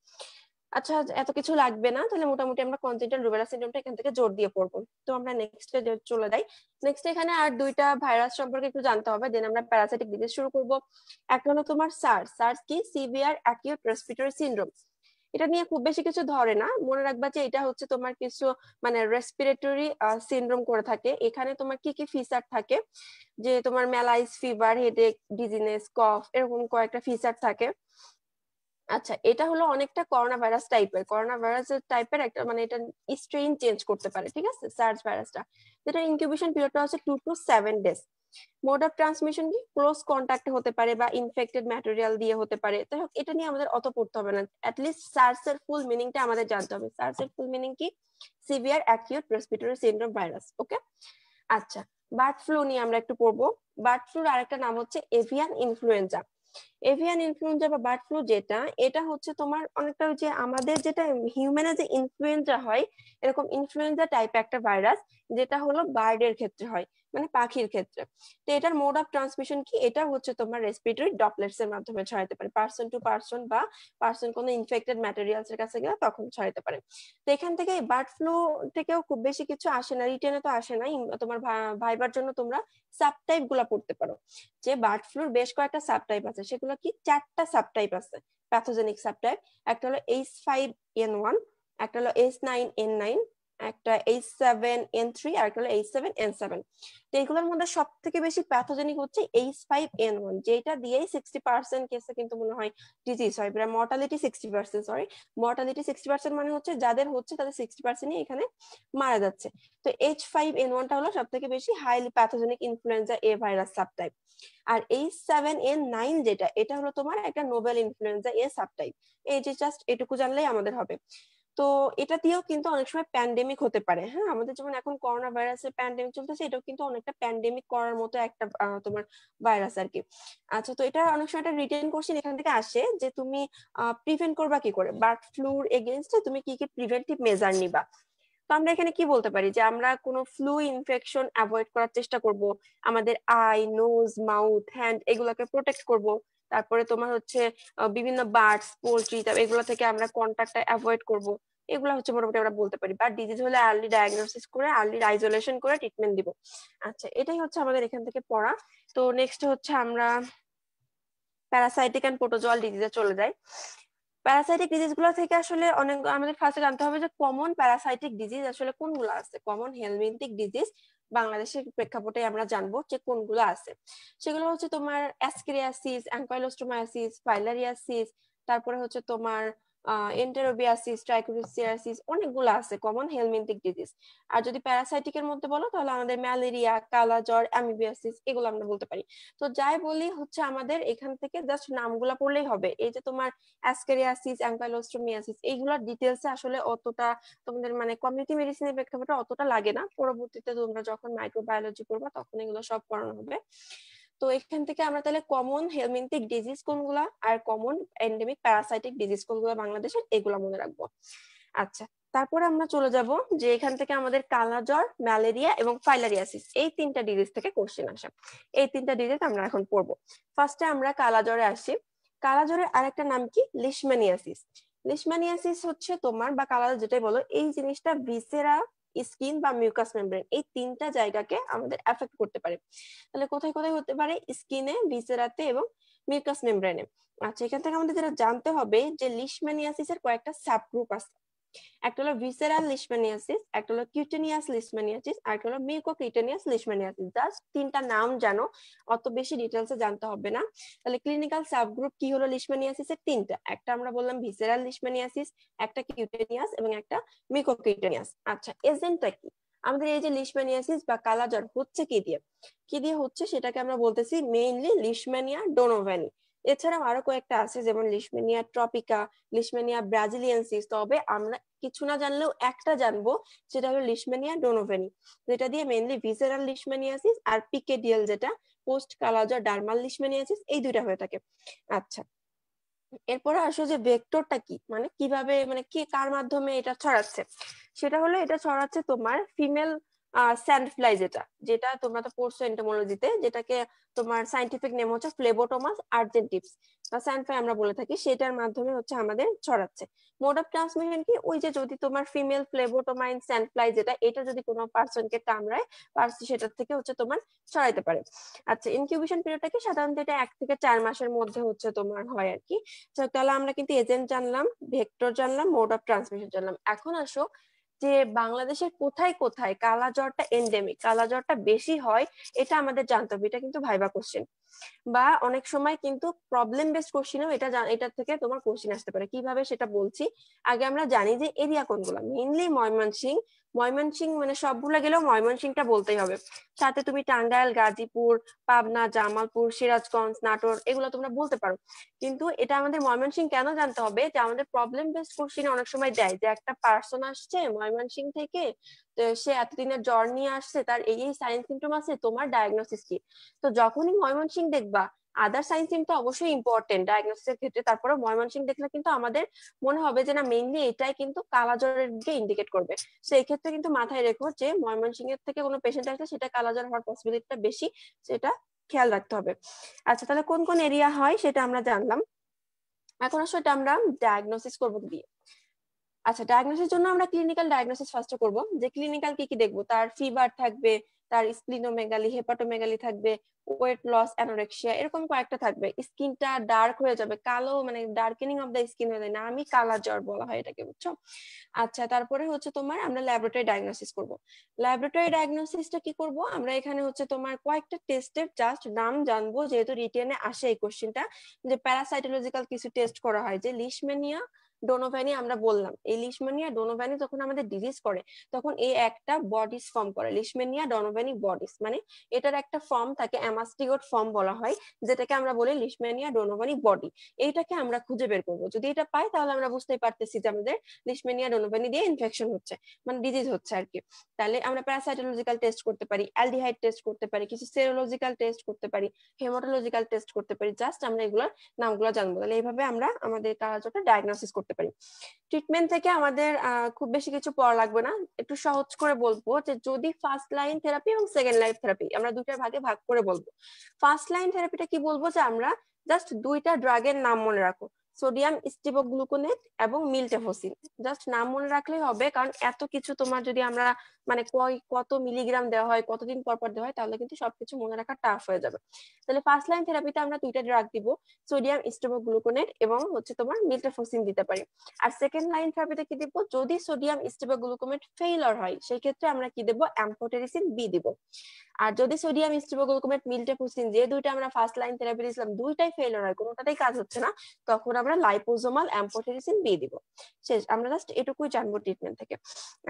আচ্ছা এত কিছু লাগবে না তাহলে মোটামুটি আমরা কনজেন্টাল রুবেলা সিনড্রোমটা এখান থেকে জোর দিয়ে পড়বো তো আমরা নেক্সটে চলে যাই নেক্সট এখানে আর দুইটা ভাইরাস সম্পর্কে একটু জানতে হবে দেন আমরা প্যারাসাইটিক ডিজিজ শুরু করব এক হলো তোমার সার্স সার্স কি সিভিআর অ্যাকিউট রেসপিরেটরি সিনড্রোম এটা নিয়ে খুব বেশি কিছু ধরে না মনে রাখবা যে এটা হচ্ছে তোমার কিছু মানে রেসপিরেটরি সিনড্রোম করে থাকে এখানে তোমার কি কি ফিচার থাকে যে তোমার malaise fever headache dizziness cough এরকম কয়েকটা ফিচার থাকে আচ্ছা এটা হলো অনেকটা করোনা ভাইরাস টাইপের করোনা ভাইরাস টাইপের একটা মানে এটা স্ট্রেন চেঞ্জ করতে পারে ঠিক আছে সার্স ভাইরাসটা যেটা ইনকিউবেশন পিরিয়ডটা হচ্ছে two to seven days mode of transmission কি ক্লোজ কন্টাক্ট হতে পারে বা ইনফেক্টেড ম্যাটেরিয়াল দিয়ে হতে পারে তাই হোক এটা নিয়ে আমাদের অত পড়তে হবে না লিস্ট সার্স এর ফুল মিনিংটা আমাদের জানতে হবে সার্স এর ফুল মিনিং কি severe acute respiratory syndrome virus okay আচ্ছা বার্ড ফ্লু নিয়ে আমরা একটু পড়বো বার্ড ফ্লুর আরেকটা নাম হচ্ছে এভিয়ান ইনফ্লুয়েঞ্জা এভিয়ান ইনফ্লুয়েঞ্জা বা বার্ড ফ্লু যেটা এটা হচ্ছে তোমার অনেকটা যে আমাদের যেটা হিউম্যানে যে ইনফ্লুয়েঞ্জা হয় এরকম ইনফ্লুয়েঞ্জা টাইপ একটা ভাইরাস যেটা হলো বার্ডের ক্ষেত্রে হয় মানে পাখির ক্ষেত্রে তো এটার মোড অফ ট্রান্সমিশন কি এটা হচ্ছে তোমার রেসপিরেটরি ডপলেটস এর মাধ্যমে ছড়াতে পারে পার্সন টু পার্সন বা পার্সন কোনো ইনফেক্টেড ম্যাটেরিয়ালস এর কাছে গেলে তখন ছড়াতে পারে তো এখান থেকে বার্ড ফ্লু থেকেও খুব বেশি কিছু আসে না রিটেনে তো আসে না তোমার ভাইবার জন্য তোমরা সাব টাইপ গুলা পড়তে পারো যে বার্ড ফ্লুর বেশ কয়েকটা সাব টাইপ আছে সেগুলো হলো কি চারটা সাবটাইপ আছে প্যাথোজেনিক সাবটাইপ একটা হলো এইচ ফাইভ এন ওয়ান একটা হলো এইচ নাইন এন নাইন একটা এইচ সেভেন এন থ্রি আর একটা এইচ সেভেন এন সেভেন তো এগুলোর মধ্যে সবথেকে বেশি প্যাথোজেনিক হচ্ছে এইচ ফাইভ এন ওয়ান যেটা দিয়েই সিক্সটি পার্সেন্ট কেসে কিন্তু মনে হয় ডিজিজ হয় mortality sixty percent sorry mortality sixty percent মানে হচ্ছে যাদের হচ্ছে তাদের সিক্সটি পার্সেন্টই এখানে মারা যাচ্ছে তো এইচ ফাইভ এন ওয়ানটা হলো সব থেকে বেশি highly pathogenic influenza A virus subtype আর এই সেভেন এন নাইন যেটা এটা হলো তোমার একটা নোবেল ইনফ্লুয়েঞ্জা এ সাবটাইপ এই যে জাস্ট এটুকু জানলেই আমাদের হবে তো এটা দিয়েও কিন্তু অনেক সময় প্যান্ডেমিক হতে পারে হ্যাঁ আমাদের যেমন এখন করোনা ভাইরাসের প্যান্ডেমিক চলতেছে এটাও কিন্তু অনেকটা প্যান্ডেমিক করার মতো একটা তোমার ভাইরাস আর কি আচ্ছা তো এটা অনেক সময় একটা রিটেন কোশ্চেন এখান থেকে আসে যে তুমি প্রিভেন্ট করবা কি করে বার্ড ফ্লুর এগেনস্টে তুমি কি কি প্রিভেন্টিভ মেজার নিবা তো আমরা এখানে কি বলতে পারি যে আমরা কোনো ফ্লু ইনফেকশন অ্যাভয়েড করার চেষ্টা করব আমাদের আই নোজ মাউথ হ্যান্ড এগুলোকে প্রোটেক্ট করব তারপরে তোমার হচ্ছে বিভিন্ন বার্ডস পোলট্রি এগুলো থেকে আমরা কন্ট্যাক্টটা অ্যাভয়েড করব এগুলো হচ্ছে মোটামুটি আমরা বলতে পারি বা ডিজিজ হলে আর্লি ডায়াগনোসিস করে আর্লি আইসোলেশন করে ট্রিটমেন্ট দিব আচ্ছা এটাই হচ্ছে আমাদের এখান থেকে পড়া তো নেক্সট হচ্ছে আমরা প্যারাসাইটিক অ্যান্ড প্রোটোজোয়াল ডিজিজে চলে যাই প্যারাসাইটিক ডিজিজ গুলো থেকে আসলে অনেক আমাদের ফার্স্টে জানতে হবে যে কমন প্যারাসাইটিক ডিজিজ আসলে কোনগুলো আছে কমন হেলমিন্টিক ডিজিজ বাংলাদেশের প্রেক্ষাপটে আমরা জানবো যে কোনগুলো আছে সেগুলো হচ্ছে তোমার অ্যাসক্রিয়াসিস অ্যাঙ্কাইলোস্টোমায়াসিস ফাইলারিয়াসিস তারপরে হচ্ছে তোমার এন্টেরোবিয়াসিস ট্রাইকোসিয়াসিস অনেকগুলো আছে কমন হেলমিন্টিক ডিজিজ আর যদি প্যারাসাইটিক এর মধ্যে বলো তাহলে আমাদের ম্যালেরিয়া কালা জ্বর অ্যামিবিয়াসিস এগুলো আমরা বলতে পারি তো যাই বলি হচ্ছে আমাদের এখান থেকে জাস্ট নামগুলা পড়লেই হবে এই যে তোমার অ্যাসকেরিয়াসিস অ্যাঙ্কাইলোস্টোমিয়াসিস এইগুলোর ডিটেলসে আসলে অতটা তোমাদের মানে কমিউনিটি মেডিসিনের প্রেক্ষাপটে অতটা লাগে না পরবর্তীতে তোমরা যখন মাইক্রোবায়োলজি করবা তখন এগুলো সব করানো হবে তো এখান থেকে আমরা তাহলে কমন হেলমিন্টিক ডিজিজ কোনগুলো আর কমন এন্ডেমিক প্যারাসাইটিক ডিজিজ কোনগুলো বাংলাদেশের এগুলো মনে রাখবো আচ্ছা তারপরে আমরা চলে যাব যে এখান থেকে আমাদের কালা জ্বর ম্যালেরিয়া এবং ফাইলারিয়াসিস এই তিনটা ডিজিজ থেকে কোশ্চেন আসে এই তিনটা ডিজিজ আমরা এখন পড়ব ফার্স্টে আমরা কালা জ্বরে আসি কালা জ্বরের আরেকটা নাম কি লিসমানিয়াসিস লিসমানিয়াসিস হচ্ছে তোমার বা কালা যেটাই বলো এই জিনিসটা ভিসেরা স্কিন বা মিউকাস মেমব্রেন এই তিনটা জায়গাকে আমাদের এফেক্ট করতে পারে তাহলে কোথায় কোথায় হতে পারে স্কিনে ভিসেরাতে এবং মিউকাস মেমব্রেনে আচ্ছা এখান থেকে আমাদের যেটা জানতে হবে যে লিশম্যানিয়াসিসের এর কয়েকটা সাবগ্রুপ আছে একটা হলো ভিসেরাল লিসম্যানিয়াসিস একটা হলো কিউটেনিয়াস লিস্টমেনিয়াসিস আর একটা হলো মিউকোকিউটেনিয়াস লিসম্যানিয়াসিস জাস্ট তিনটা নাম জানো অত বেশি ডিটেলস জানতে হবে না তাহলে ক্লিনিক্যাল সাবগ্রুপ কি হলো লিসম্যানিয়াসিসের তিনটা একটা আমরা বললাম ভিসেরাল লিসম্যানিয়াসিস একটা কিউটেনিয়াস এবং একটা মিউকোকিউটেনিয়াস আচ্ছা এজেন্টটা কি আমাদের এই যে লিশম্যানিয়াসিস বা কালাজ্বর হচ্ছে কি দিয়ে কি দিয়ে হচ্ছে সেটাকে আমরা বলতেছি মেইনলি লিশম্যানিয়া ডোনোভ্যানি এছাড়াও আরো কয়েকটা আছে যেমন লিসমেনিয়া ট্রপিকা লিসমেনিয়া ব্রাজিলিয়ানসিস তবে আমরা কিছু না জানলেও একটা জানবো সেটা হলো লিসমেনিয়া ডোনোভেনি যেটা দিয়ে মেইনলি ভিসেরাল লিশমেনিয়াসিস আর পিকেডিয়াল যেটা পোস্ট কালাজর ডার্মাল লিসমেনিয়াসিস এই দুইটা হয়ে থাকে আচ্ছা এরপরে আসো যে ভেক্টরটা কি মানে কিভাবে মানে কি কার মাধ্যমে এটা ছড়াচ্ছে সেটা হলো এটা ছড়াচ্ছে তোমার ফিমেল স্যান্ডফ্লাই যেটা যেটা তোমরা তো পড়ছো এন্টোমোলজিতে যেটাকে তোমার সাইন্টিফিক নেম হচ্ছে ফ্লেবোটোমাস আর্জেন্টিপস বা স্যান্ডফ্লাই আমরা বলে থাকি সেটার মাধ্যমে হচ্ছে আমাদের ছড়াচ্ছে মোড অফ ট্রান্সমিশন কি ওই যে যদি তোমার ফিমেল ফ্লেবোটোমাইন স্যান্ডফ্লাই যেটা এটা যদি কোনো পার্সনকে কামড়ায় পার্সন সেটা থেকে হচ্ছে তোমার ছড়াইতে পারে আচ্ছা ইনকিউবেশন পিরিয়ডটাকে কি সাধারণত এটা এক থেকে চার মাসের মধ্যে হচ্ছে তোমার হয় আর কি তাহলে আমরা কিন্তু এজেন্ট জানলাম ভেক্টর জানলাম মোড অফ ট্রান্সমিশন জানলাম এখন আসো যে বাংলাদেশের কোথায় কোথায় কালা জ্বরটা এন্ডেমিক কালা জ্বরটা বেশি হয় এটা আমাদের জানতে হবে এটা কিন্তু ভাইবা কোশ্চেন বা অনেক সময় কিন্তু প্রবলেম বেস কোশ্চেনও এটা এটা থেকে তোমার কোশ্চেন আসতে পারে কিভাবে সেটা বলছি আগে আমরা জানি যে এরিয়া কোনগুলো মেইনলি ময়মনসিংহ ময়মনসিং মানে সবগুলো গেলেও ময়মনসিংটা বলতেই হবে সাথে তুমি টাঙ্গাইল গাজীপুর পাবনা জামালপুর সিরাজগঞ্জ নাটোর এগুলো তোমরা বলতে পারো কিন্তু এটা আমাদের ময়মনসিং কেন জানতে হবে যে আমাদের প্রবলেম বেসড কোশ্চিন অনেক সময় দেয় যে একটা পার্সন আসছে ময়মনসিং থেকে সে এতদিনের জ্বর নিয়ে আসছে তার এই এই সাইন সিমটম আছে তোমার ডায়াগনোসিস কি তো যখনই ময়মনসিং দেখবা আদার সাইন্স কিন্তু অবশ্যই ইম্পর্টেন্ট এর ক্ষেত্রে তারপরে ময়মনসিং দেখলে কিন্তু আমাদের মনে হবে যে না মেইনলি এটাই কিন্তু জ্বরের দিকে ইন্ডিকেট করবে সেই ক্ষেত্রে কিন্তু মাথায় রেখো যে ময়মনসিং এর থেকে কোনো পেশেন্ট আসলে সেটা কালা জ্বর হওয়ার পসিবিলিটিটা বেশি সেটা খেয়াল রাখতে হবে আচ্ছা তাহলে কোন কোন এরিয়া হয় সেটা আমরা জানলাম এখন আসলে এটা আমরা ডায়াগনোসিস করবো দিয়ে আচ্ছা ডায়াগনোসিস জন্য আমরা ক্লিনিক্যাল ডায়াগনোসিস ফার্স্টে করব যে ক্লিনিক্যাল কি কি দেখবো তার ফিভার থাকবে তার স্প্লিনোমেগালি হেপাটোমেগালি থাকবে ওয়েট লস অ্যানোরেক্সিয়া এরকম কয়েকটা থাকবে স্কিনটা ডার্ক হয়ে যাবে কালো মানে ডার্কেনিং অফ দ্য স্কিন হয়ে যায় না আমি কালা জ্বর বলা হয় এটাকে বুঝছো আচ্ছা তারপরে হচ্ছে তোমার আমরা ল্যাবরেটরি ডায়াগনোসিস করব ল্যাবরেটরি ডায়াগনোসিসটা কি করব আমরা এখানে হচ্ছে তোমার কয়েকটা টেস্টের জাস্ট নাম জানবো যেহেতু রিটেনে আসে এই কোশ্চেনটা যে প্যারাসাইটোলজিক্যাল কিছু টেস্ট করা হয় যে লিশমেনিয়া ডোনোভ্যানি আমরা বললাম এই লিসমেনিয়া ডোনোভ্যানি যখন আমাদের ডিজিজ করে তখন এই একটা বডিস ফর্ম করে লিসমেনিয়া ডোনোভ্যানি বডিস মানে এটার একটা ফর্ম থাকে অ্যামাস্টিগোট ফর্ম বলা হয় যেটাকে আমরা বলি লিসমেনিয়া ডোনোভ্যানি বডি এইটাকে আমরা খুঁজে বের করব যদি এটা পাই তাহলে আমরা বুঝতে পারতেছি যে আমাদের লিসমেনিয়া ডোনোভ্যানি দিয়ে ইনফেকশন হচ্ছে মানে ডিজিজ হচ্ছে আর কি তাহলে আমরা প্যারাসাইটোলজিক্যাল টেস্ট করতে পারি অ্যালডিহাইড টেস্ট করতে পারি কিছু সেরোলজিক্যাল টেস্ট করতে পারি হেমাটোলজিক্যাল টেস্ট করতে পারি জাস্ট আমরা এগুলোর নামগুলো জানবো তাহলে এইভাবে আমরা আমাদের কাজটা ডায়াগনোসিস করতে করতে পারি ট্রিটমেন্ট থেকে আমাদের খুব বেশি কিছু পড়া লাগবে না একটু সহজ করে বলবো যে যদি ফার্স্ট লাইন থেরাপি এবং সেকেন্ড লাইন থেরাপি আমরা দুইটা ভাগে ভাগ করে বলবো ফার্স্ট লাইন থেরাপিটা কি বলবো যে আমরা জাস্ট দুইটা ড্রাগের নাম মনে রাখো সোডিয়াম স্টিবোগ্লুকোনেট এবং মিল্টেফোসিন জাস্ট নাম মনে রাখলেই হবে কারণ এত কিছু তোমার যদি আমরা মানে কয় কত মিলিগ্রাম দেওয়া হয় কতদিন পর পর দেওয়া হয় তাহলে কিন্তু সবকিছু মনে রাখা টাফ হয়ে যাবে তাহলে ফার্স্ট লাইন থেরাপিতে আমরা দুইটা ড্রাগ দিব সোডিয়াম স্টিবোগ্লুকোনেট এবং হচ্ছে তোমার মিল্টেফোসিন দিতে পারি আর সেকেন্ড লাইন থেরাপিতে কি দিব যদি সোডিয়াম স্টিবোগ্লুকোনেট ফেইলর হয় সেই ক্ষেত্রে আমরা কি দেব অ্যাম্পোটেরিসিন বি দিব আর যদি সোডিয়াম স্টিবোগ্লুকোনেট মিল্টেফোসিন যে দুইটা আমরা ফার্স্ট লাইন থেরাপি দিয়েছিলাম দুইটাই ফেইলর হয় কোনোটাতেই কাজ হচ্ছে না তখন আমরা লাইপোজোমাল অ্যাম্পোথেরিসিন বি দিব শেষ আমরা জাস্ট এটুকুই জানবো ট্রিটমেন্ট থেকে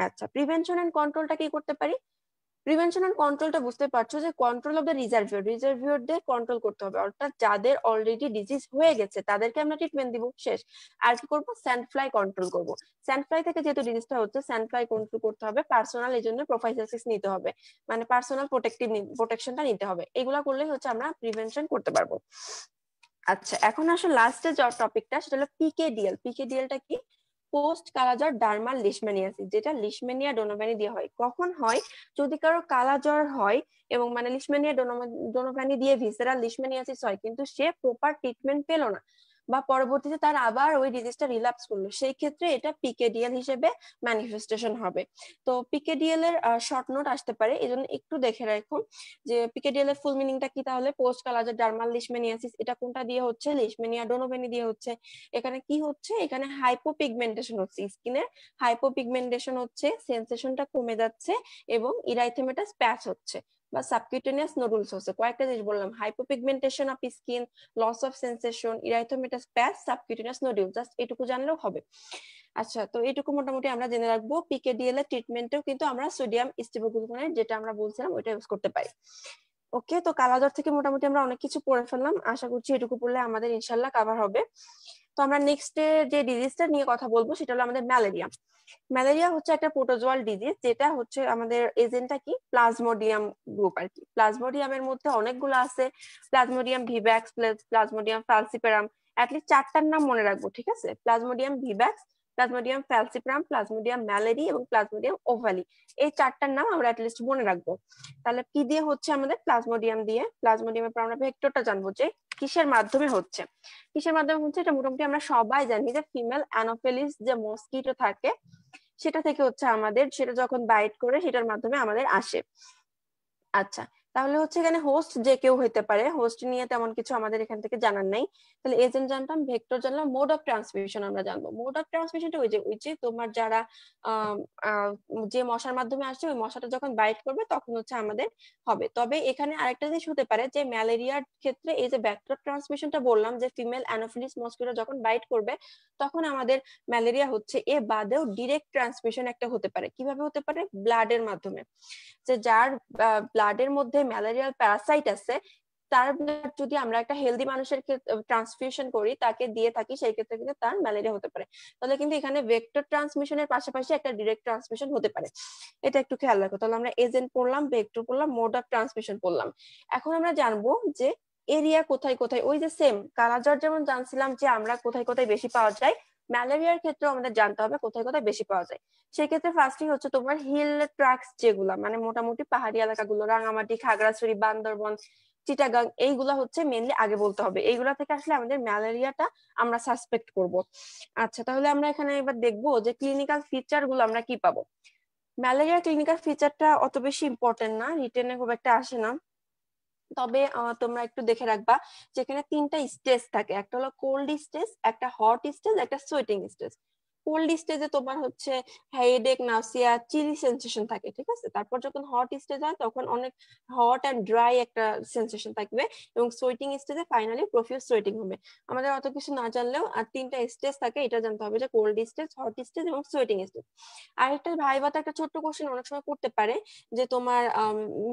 আচ্ছা প্রিভেনশন এন্ড কন্ট্রোলটা কি করতে পারি প্রিভেনশন অ্যান্ড কন্ট্রোলটা বুঝতে পারছো যে কন্ট্রোল অফ দ্য রিজার্ভিয়ার রিজার্ভিওরদের কন্ট্রোল করতে হবে অর্থাৎ যাদের অলরেডি ডিজিজ হয়ে গেছে তাদেরকে আমরা ট্রিটমেন্ট দিব শেষ আর কি করবো স্যান্ডফ্লাই কন্ট্রোল করব স্যান্ডফ্লাই থেকে যেহেতু ডিজিজটা হচ্ছে স্যান্ডফ্লাই কন্ট্রোল করতে হবে পার্সোনাল এই জন্য প্রোফাইসাইসিস নিতে হবে মানে পার্সোনাল প্রোটেকটিভ প্রোটেকশনটা নিতে হবে এগুলা করলে হচ্ছে আমরা প্রিভেনশন করতে পারবো আচ্ছা এখন আসলে লাস্টে যে টপিকটা সেটা হলো পিকেডিএল পিকেডিএলটা কি পোস্ট কালাজ্বর ডার্মাল লিশমেনিয়াসিস যেটা লিশমেনিয়া ডোনোভ্যানি দিয়ে হয় কখন হয় যদি কারো কালাজর হয় এবং মানে লিশমেনিয়া ডোনোভ্যানি দিয়ে ভিসেরাল লিশমেনিয়াসিস হয় কিন্তু সে প্রপার ট্রিটমেন্ট পেল না বা পরবর্তীতে তার আবার ওই ডিজিজটা রিল্যাপস করলো সেই ক্ষেত্রে এটা পিকেডিএল হিসেবে ম্যানিফেস্টেশন হবে তো পিকেডিএল এর শর্ট নোট আসতে পারে এই জন্য একটু দেখে রাখুন যে পিকেডিএল এর ফুল মিনিংটা কি তাহলে পোস্ট কালাজার ডার্মাল লিশমেনিয়াসিস এটা কোনটা দিয়ে হচ্ছে লিশমেনিয়া ডোনোভেনি দিয়ে হচ্ছে এখানে কি হচ্ছে এখানে হাইপোপিগমেন্টেশন হচ্ছে স্কিনের হাইপোপিগমেন্টেশন হচ্ছে সেন্সেশনটা কমে যাচ্ছে এবং ইরাইথেমেটাস প্যাচ হচ্ছে বা সাবকিউটেনিয়াস নোডুলস হচ্ছে কয়েকটা জিনিস বললাম hypopigmentation of skin loss of sensation erythematous patch subcutaneous nodule just এটুকু জানলেও হবে আচ্ছা তো এটুকু মোটামুটি আমরা জেনে রাখবো পিকেডিএল এর ট্রিটমেন্টেও কিন্তু আমরা সোডিয়াম স্টিবোগ্লুকোনেট যেটা আমরা বলছিলাম ওইটা ইউজ করতে পারি ওকে তো কালাজ্বর থেকে মোটামুটি আমরা অনেক কিছু পড়ে ফেললাম আশা করছি এটুকু পড়লে আমাদের ইনশাল্লাহ কাভার হবে তো আমরা নেক্সট যে ডিজিজটা নিয়ে কথা বলবো সেটা হলো আমাদের ম্যালেরিয়া ম্যালেরিয়া হচ্ছে একটা প্রোটোজোয়াল ডিজিজ যেটা হচ্ছে আমাদের এজেন্টটা কি প্লাজমোডিয়াম গ্রুপ আর কি প্লাজমোডিয়ামের মধ্যে অনেকগুলো আছে plasmodium vivax plasmodium falciparum at least চারটার নাম মনে রাখবো ঠিক আছে plasmodium vivax plasmodium falciparum plasmodium malariae এবং প্লাজমোডিয়াম ওভালি এই চারটার নাম আমরা অ্যাটলিস্ট মনে রাখবো তাহলে কি দিয়ে হচ্ছে আমাদের প্লাজমোডিয়াম দিয়ে প্লাজমোডিয়ামের পর আমরা ভেক্টরটা জানবো যে কিসের মাধ্যমে হচ্ছে কিসের মাধ্যমে হচ্ছে এটা মোটামুটি আমরা সবাই জানি যে ফিমেল অ্যানোফেলিস যে মস্কিটো থাকে সেটা থেকে হচ্ছে আমাদের সেটা যখন বাইট করে সেটার মাধ্যমে আমাদের আসে আচ্ছা তাহলে হচ্ছে এখানে হোস্ট যে কেউ হইতে পারে হোস্ট নিয়ে তেমন কিছু আমাদের এখান থেকে জানার নাই তাহলে এজেন্ট জানতাম ভেক্টর জানলাম মোড অফ ট্রান্সমিশন আমরা জানবো মোড অফ ট্রান্সমিশনটা ওই যে ওই যে তোমার যারা যে মশার মাধ্যমে আসছে ওই মশাটা যখন বাইট করবে তখন হচ্ছে আমাদের হবে তবে এখানে আরেকটা জিনিস হতে পারে যে ম্যালেরিয়ার ক্ষেত্রে এই যে ভেক্টর ট্রান্সমিশনটা বললাম যে ফিমেল অ্যানোফিলিস মস্কিটো যখন বাইট করবে তখন আমাদের ম্যালেরিয়া হচ্ছে এ বাদেও ডিরেক্ট ট্রান্সমিশন একটা হতে পারে কিভাবে হতে পারে ব্লাডের মাধ্যমে যে যার ব্লাডের মধ্যে ম্যালেরিয়াল প্যারাসাইট আছে তার যদি আমরা একটা হেলদি মানুষের ট্রান্সফিউশন করি তাকে দিয়ে থাকি সেই ক্ষেত্রে কিন্তু তার ম্যালেরিয়া হতে পারে তাহলে কিন্তু এখানে ভেক্টর ট্রান্সমিশনের পাশাপাশি একটা ডিরেক্ট ট্রান্সমিশন হতে পারে এটা একটু খেয়াল রাখো তাহলে আমরা এজেন্ট পড়লাম ভেক্টর পড়লাম মোড অফ ট্রান্সমিশন পড়লাম এখন আমরা জানবো যে এরিয়া কোথায় কোথায় ওই যে সেম কালাজ্বর যেমন জানছিলাম যে আমরা কোথায় কোথায় বেশি পাওয়া যায় ম্যালেরিয়ার ক্ষেত্রে আমাদের জানতে হবে কোথায় কোথায় বেশি পাওয়া যায় সেক্ষেত্রে ফার্স্টিং হচ্ছে তোমার হিল ট্রাক্স যেগুলা মানে মোটামুটি পাহাড়ি এলাকাগুলো রাঙামাটি খাগড়াছড়ি বান্দরবন চিটাগাং এইগুলা হচ্ছে মেনলি আগে বলতে হবে এইগুলা থেকে আসলে আমাদের ম্যালেরিয়াটা আমরা সাসপেক্ট করব আচ্ছা তাহলে আমরা এখানে এবার দেখবো যে ক্লিনিক্যাল ফিচার গুলো আমরা কি পাবো ম্যালেরিয়া ক্লিনিক্যাল ফিচারটা অত বেশি ইম্পর্টেন্ট না রিটেনে খুব একটা আসে না তবে তোমরা একটু দেখে রাখবা যেখানে তিনটা স্টেজ থাকে একটা হলো কোল্ড স্টেজ একটা হট স্টেজ একটা সোয়েটিং স্টেজ কোল্ড স্টেজে তোমার হচ্ছে হেডেক নাউসিয়া চিলি সেন্সেশন থাকে ঠিক আছে তারপর যখন হট স্টেজ হয় তখন অনেক হট অ্যান্ড ড্রাই একটা সেন্সেশন থাকবে এবং সোয়েটিং স্টেজে ফাইনালি প্রফিউজ সোয়েটিং হবে আমাদের অত কিছু না জানলেও আর তিনটা স্টেজ থাকে এটা জানতে হবে যে কোল্ড স্টেজ হট স্টেজ এবং সোয়েটিং স্টেজ আর একটা ভাই বা একটা ছোট্ট কোশ্চেন অনেক সময় করতে পারে যে তোমার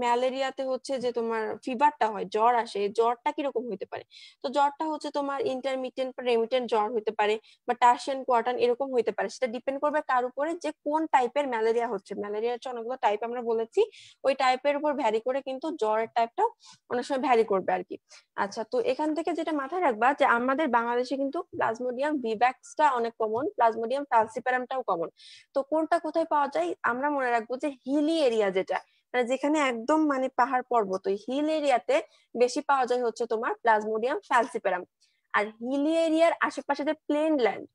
ম্যালেরিয়াতে হচ্ছে যে তোমার ফিভারটা হয় জ্বর আসে জ্বরটা কিরকম হইতে পারে তো জ্বরটা হচ্ছে তোমার ইন্টারমিটেন্ট বা রেমিটেন্ট জ্বর হইতে পারে বা টার্সিয়ান কোয়ার্টান এরকম হইতে পারে সেটা ডিপেন্ড করবে কার উপরে যে কোন টাইপের ম্যালেরিয়া হচ্ছে ম্যালেরিয়া হচ্ছে অনেকগুলো টাইপ আমরা বলেছি ওই টাইপের উপর ভ্যারি করে কিন্তু জ্বরের টাইপটাও অনেক সময় ভ্যারি করবে আর কি আচ্ছা তো এখান থেকে যেটা মাথায় রাখবা যে আমাদের বাংলাদেশে কিন্তু প্লাজমোডিয়াম ভিভ্যাক্সটা অনেক কমন প্লাজমোডিয়াম ফালসিপ্যারামটাও কমন তো কোনটা কোথায় পাওয়া যায় আমরা মনে রাখবো যে হিলি এরিয়া যেটা মানে যেখানে একদম মানে পাহাড় পর্বত ওই হিল এরিয়াতে বেশি পাওয়া যায় হচ্ছে তোমার প্লাজমোডিয়াম ফ্যালসিপেরাম আর হিলি এরিয়ার আশেপাশে যে plain land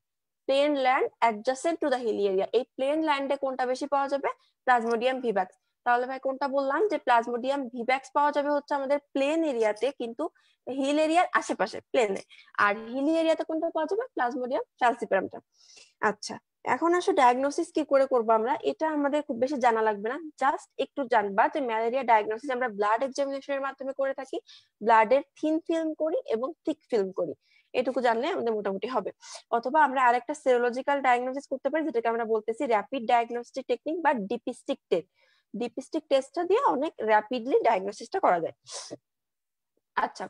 plain land adjacent to the hilly area এই প্লেন ল্যান্ডে কোনটা বেশি পাওয়া যাবে প্লাজমোডিয়াম ভিভ্যাক্স তাহলে ভাই কোনটা বললাম যে প্লাজমোডিয়াম ভিভ্যাক্স পাওয়া যাবে হচ্ছে আমাদের প্লেন এরিয়াতে কিন্তু হিল এরিয়ার আশেপাশে প্লেনে আর হিলি এরিয়াতে কোনটা পাওয়া যাবে প্লাজমোডিয়াম ফ্যালসিপ্রামটা আচ্ছা এখন আসো ডায়াগনোসিস কি করে করবো আমরা এটা আমাদের খুব বেশি জানা লাগবে না জাস্ট একটু জানবা যে ম্যালেরিয়া ডায়াগনোসিস আমরা ব্লাড এক্সামিনেশনের মাধ্যমে করে থাকি ব্লাডের থিন ফিল্ম করি এবং থিক ফিল্ম করি এটুকু জানলে আমাদের মোটামুটি হবে অথবা আমরা আরেকটা সেরোলজিক্যাল ডায়াগনোসিস করতে পারি যেটাকে আমরা বলতেছি র্যাপিড ডায়াগনোস্টিক টেকনিক বা ডিপিস্টিক টেস্ট ডিপিস্টিক টেস্টটা দিয়ে অনেক র্যাপিডলি ডায়াগনোসিসটা করা যায় আচ্ছা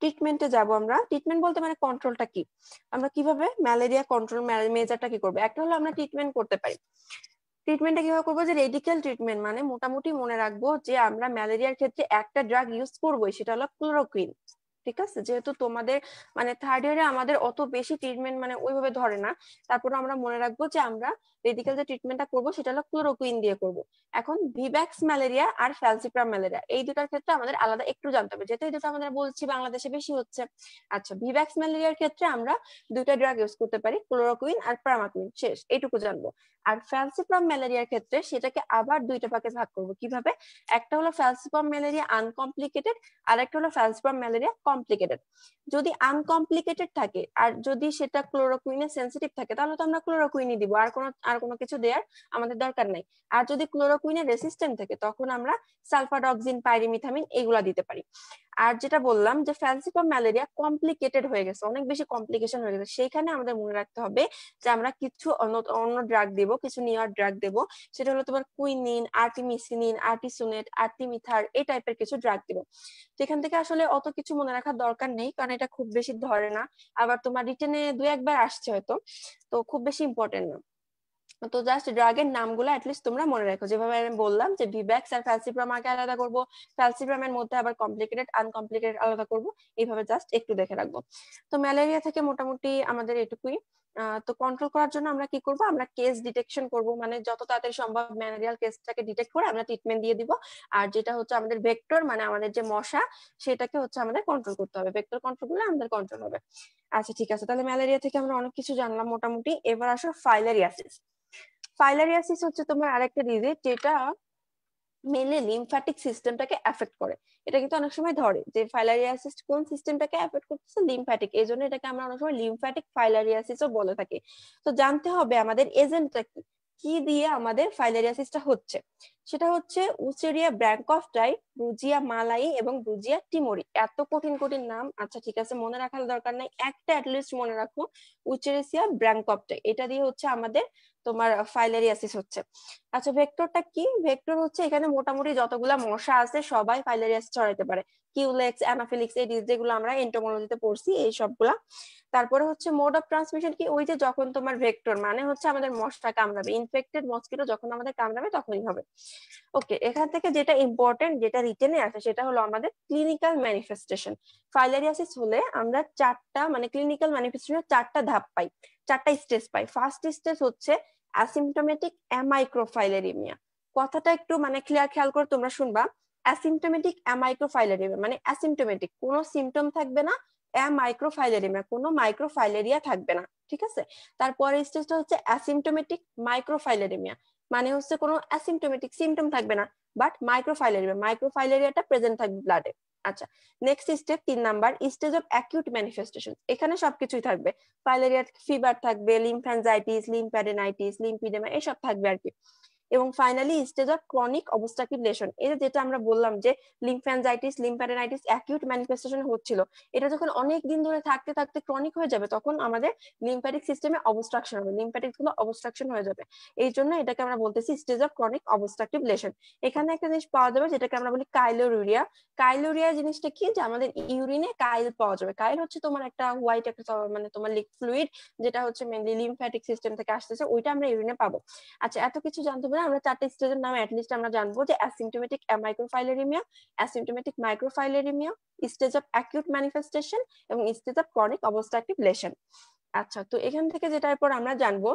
ট্রিটমেন্টে যাব আমরা ট্রিটমেন্ট বলতে মানে কন্ট্রোলটা কি আমরা কিভাবে ম্যালেরিয়া কন্ট্রোল মেজারটা কি করবো একটা হলো আমরা ট্রিটমেন্ট করতে পারি ট্রিটমেন্টটা কিভাবে করবো যে রেডিক্যাল ট্রিটমেন্ট মানে মোটামুটি মনে রাখবো যে আমরা ম্যালেরিয়ার ক্ষেত্রে একটা ড্রাগ ইউজ করবো সেটা হলো ক্লোরোকুইন ঠিক আছে যেহেতু তোমাদের মানে থার্ড ইয়ারে আমাদের অত বেশি ট্রিটমেন্ট মানে ওইভাবে ধরে না তারপর আমরা মনে রাখবো যে আমরা রেডিক্যাল যে ট্রিটমেন্টটা করবো সেটা হলো ক্লোরোকুইন দিয়ে করব এখন ভিভ্যাক্স ম্যালেরিয়া আর ফ্যালসিপ্রাম ম্যালেরিয়া এই দুটার ক্ষেত্রে আমাদের আলাদা একটু জানতে হবে যেহেতু এই দুটো আমাদের বলছি বাংলাদেশে বেশি হচ্ছে আচ্ছা ভিভ্যাক্স ম্যালেরিয়ার ক্ষেত্রে আমরা দুইটা ড্রাগ ইউজ করতে পারি ক্লোরোকুইন আর প্রামাকুইন শেষ এইটুকু জানবো আর ফ্যালসিপ্রাম ম্যালেরিয়ার ক্ষেত্রে সেটাকে আবার দুইটা ভাগে ভাগ করব কিভাবে একটা হলো ফ্যালসিপ্রাম ম্যালেরিয়া আনকমপ্লিকেটেড আর একটা হলো ফ্যালসিপ্রাম ম্যালেরিয়া কমপ্লিকেটেড যদি আনকমপ্লিকেটেড থাকে আর যদি সেটা ক্লোরোকুইনে সেন্সিটিভ থাকে তাহলে তো আমরা ক্লোরোকুইনই দিব আর কোনো আর কোনো কিছু দেওয়ার আমাদের দরকার নাই আর যদি ক্লোরোকুইনে রেসিস্ট্যান্ট থাকে তখন আমরা সালফাডক্সিন পাইরিমিথামিন এগুলা দিতে পারি আর যেটা বললাম যে ফ্যালসিপাম ম্যালেরিয়া কমপ্লিকেটেড হয়ে গেছে অনেক বেশি কমপ্লিকেশন হয়ে গেছে সেইখানে আমাদের মনে রাখতে হবে যে আমরা কিছু অন্য ড্রাগ দেব কিছু নিয়ার ড্রাগ দেব সেটা হলো তোমার কুইনিন আর্টিমিসিনিন আর্টিসুনেট আর্টিমিথার এই টাইপের কিছু ড্রাগ দেব সেখান থেকে আসলে অত কিছু মনে রাখা রাখার দরকার নেই কারণ এটা খুব বেশি ধরে না আবার তোমার রিটেনে দু একবার আসছে হয়তো তো খুব বেশি ইম্পর্টেন্ট না তো জাস্ট ড্রাগের নামগুলো অ্যাটলিস্ট তোমরা মনে রাখো যেভাবে আমি বললাম যে ভিব্যাক্স আর ফ্যালসিপ্রামাকে আলাদা করবো ফ্যালসিপ্রামের মধ্যে আবার কমপ্লিকেটেড আনকমপ্লিকেটেড আলাদা করবো এইভাবে জাস্ট একটু দেখে রাখবো তো ম্যালেরিয়া থেকে মোটামুটি আমাদের এটুকুই তো কন্ট্রোল করার জন্য আমরা কি করব আমরা কেস ডিটেকশন করব মানে যত তাড়াতাড়ি সম্ভব ম্যালেরিয়াল কেসটাকে ডিটেক্ট করে আমরা ট্রিটমেন্ট দিয়ে দিব আর যেটা হচ্ছে আমাদের ভেক্টর মানে আমাদের যে মশা সেটাকে হচ্ছে আমাদের কন্ট্রোল করতে হবে ভেক্টর কন্ট্রোল করলে আমাদের কন্ট্রোল হবে আচ্ছা ঠিক আছে তাহলে ম্যালেরিয়া থেকে আমরা অনেক কিছু জানলাম মোটামুটি এবার আসো ফাইলেরিয়াসিস ফাইলেরিয়াসিস হচ্ছে তোমার আরেকটা ডিজিজ যেটা মেনলি লিমফ্যাটিক সিস্টেমটাকে এফেক্ট করে এটা কিন্তু অনেক সময় ধরে যে ফাইলারিয়াসিস কোন সিস্টেমটাকে এফেক্ট করতেছে লিমফ্যাটিক এই জন্য এটাকে আমরা অনেক সময় লিমফ্যাটিক ফাইলারিয়াসিসও বলে থাকি তো জানতে হবে আমাদের এজেন্টটা কি কি দিয়ে আমাদের ফাইলারিয়াসিসটা হচ্ছে সেটা হচ্ছে উচেরিয়া ব্র্যাঙ্কফটাই রুজিয়া মালাই এবং রুজিয়া টিমোরি এত কঠিন কঠিন নাম আচ্ছা ঠিক আছে মনে রাখার দরকার নাই একটা অ্যাটলিস্ট মনে রাখো উচেরেসিয়া ব্র্যাঙ্কফটাই এটা দিয়ে হচ্ছে আমাদের তোমার ফাইলেরিয়াসিস হচ্ছে আচ্ছা ভেক্টরটা কি ভেক্টর হচ্ছে এখানে মোটামুটি যতগুলা মশা আছে সবাই ফাইলেরিয়াসিস ছড়াইতে পারে কিউলেক্স অ্যানাফিলিক্স এই যেগুলো আমরা এন্টোমোলজিতে পড়ছি এই সবগুলা তারপরে হচ্ছে মোড অফ ট্রান্সমিশন কি ওই যে যখন তোমার ভেক্টর মানে হচ্ছে আমাদের মশা কামড়াবে ইনফেক্টেড মস্কিটো যখন আমাদের কামড়াবে তখনই হবে ওকে এখান থেকে যেটা ইম্পর্টেন্ট যেটা রিটেনে আসে সেটা হলো আমাদের ক্লিনিক্যাল ম্যানিফেস্টেশন ফাইলারিয়াসিস হলে আমরা চারটা মানে ক্লিনিক্যাল ম্যানিফেস্টেশনের চারটা ধাপ পাই চারটা স্টেজ পাই ফার্স্ট স্টেজ হচ্ছে অ্যাসিমটোমেটিক অ্যামাইক্রোফাইলেরিমিয়া কথাটা একটু মানে ক্লিয়ার খেয়াল করে তোমরা শুনবা অ্যাসিমটোমেটিক অ্যামাইক্রোফাইলেরিমিয়া মানে অ্যাসিমটোমেটিক কোনো সিমটম থাকবে না অ্যামাইক্রোফাইলেরিমিয়া কোনো মাইক্রোফাইলেরিয়া থাকবে না ঠিক আছে তারপরে স্টেজটা হচ্ছে অ্যাসিমটোমেটিক মাইক্রোফাইলেরিমিয়া মানে হচ্ছে কোনো অ্যাসিমটোমেটিক সিমটম থাকবে না বাট মাইক্রোফাইলেরিয়া মাইক্রোফাইলেরিয়াটা প্রেজেন্ট থাকবে ব্লাডে আচ্ছা নেক্সট স্টেপ তিন number stage of acute manifestation এখানে সবকিছুই থাকবে ফাইলেরিয়া ফিভার থাকবে লিমফ্যানজাইটিস লিম্প্যাডেনাইটিস লিমফিডেমা এসব থাকবে আর কি এবং finally stage of chronic obstructive lesion এটা যেটা আমরা বললাম যে লিম্ফ্যানজাইটিস লিম্ফ্যাডেনাইটিস অ্যাকিউট ম্যানিফেস্টেশন হচ্ছিল এটা যখন অনেক দিন ধরে থাকতে থাকতে ক্রনিক হয়ে যাবে তখন আমাদের লিম্ফ্যাটিক সিস্টেমে অবস্ট্রাকশন হবে লিম্ফ্যাটিক গুলো অবস্ট্রাকশন হয়ে যাবে এই জন্য এটাকে আমরা বলতেছি stage of chronic obstructive lesion এখানে একটা জিনিস পাওয়া যাবে যেটাকে আমরা বলি কাইলোরিয়া কাইলোরিয়া জিনিসটা কি যে আমাদের ইউরিনে কাইল পাওয়া যাবে কাইল হচ্ছে তোমার একটা হোয়াইট একটা মানে তোমার লিক ফ্লুইড যেটা হচ্ছে মেনলি লিম্ফ্যাটিক সিস্টেম থেকে আসতেছে ওইটা আমরা ইউরিনে পাবো আচ্ছা এত কিছু জানতে মধ্যে আমরা চারটে স্টেজের নাম অ্যাটলিস্ট আমরা জানবো যে asymptomatic microfilaraemia asymptomatic microfilaraemia stage of acute manifestation এবং stage of chronic obstructive lesion আচ্ছা তো এখান থেকে যেটা এরপর আমরা জানবো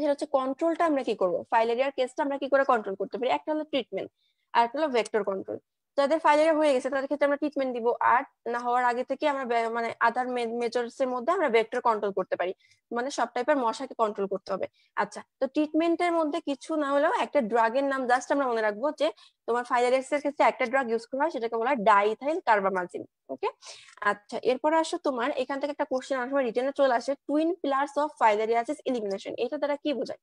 সেটা হচ্ছে কন্ট্রোলটা আমরা কি করবো ফাইলেরিয়ার কেসটা আমরা কি করে কন্ট্রোল করতে পারি একটা হলো ট্রিটমেন্ট আর একটা হলো ভেক্টর কন্ট্রোল যাদের ফাইলেরিয়া হয়ে গেছে তাদের ক্ষেত্রে আমরা ট্রিটমেন্ট দিব আর না হওয়ার আগে থেকে আমরা মানে আদার মেজার্স এর মধ্যে আমরা ভেক্টর কন্ট্রোল করতে পারি মানে সব টাইপের মশাকে কন্ট্রোল করতে হবে আচ্ছা তো ট্রিটমেন্টের মধ্যে কিছু না হলেও একটা ড্রাগের নাম জাস্ট আমরা মনে রাখবো যে তোমার ফাইলেরিয়াস এর ক্ষেত্রে একটা ড্রাগ ইউজ করা হয় সেটাকে বলা হয় ডাইথাইল কার্বামাজিন ওকে আচ্ছা এরপর আসো তোমার এখান থেকে একটা কোশ্চেন আসবে রিটেনে চলে আসে twin pillars of filariasis elimination এটা দ্বারা কি বোঝায়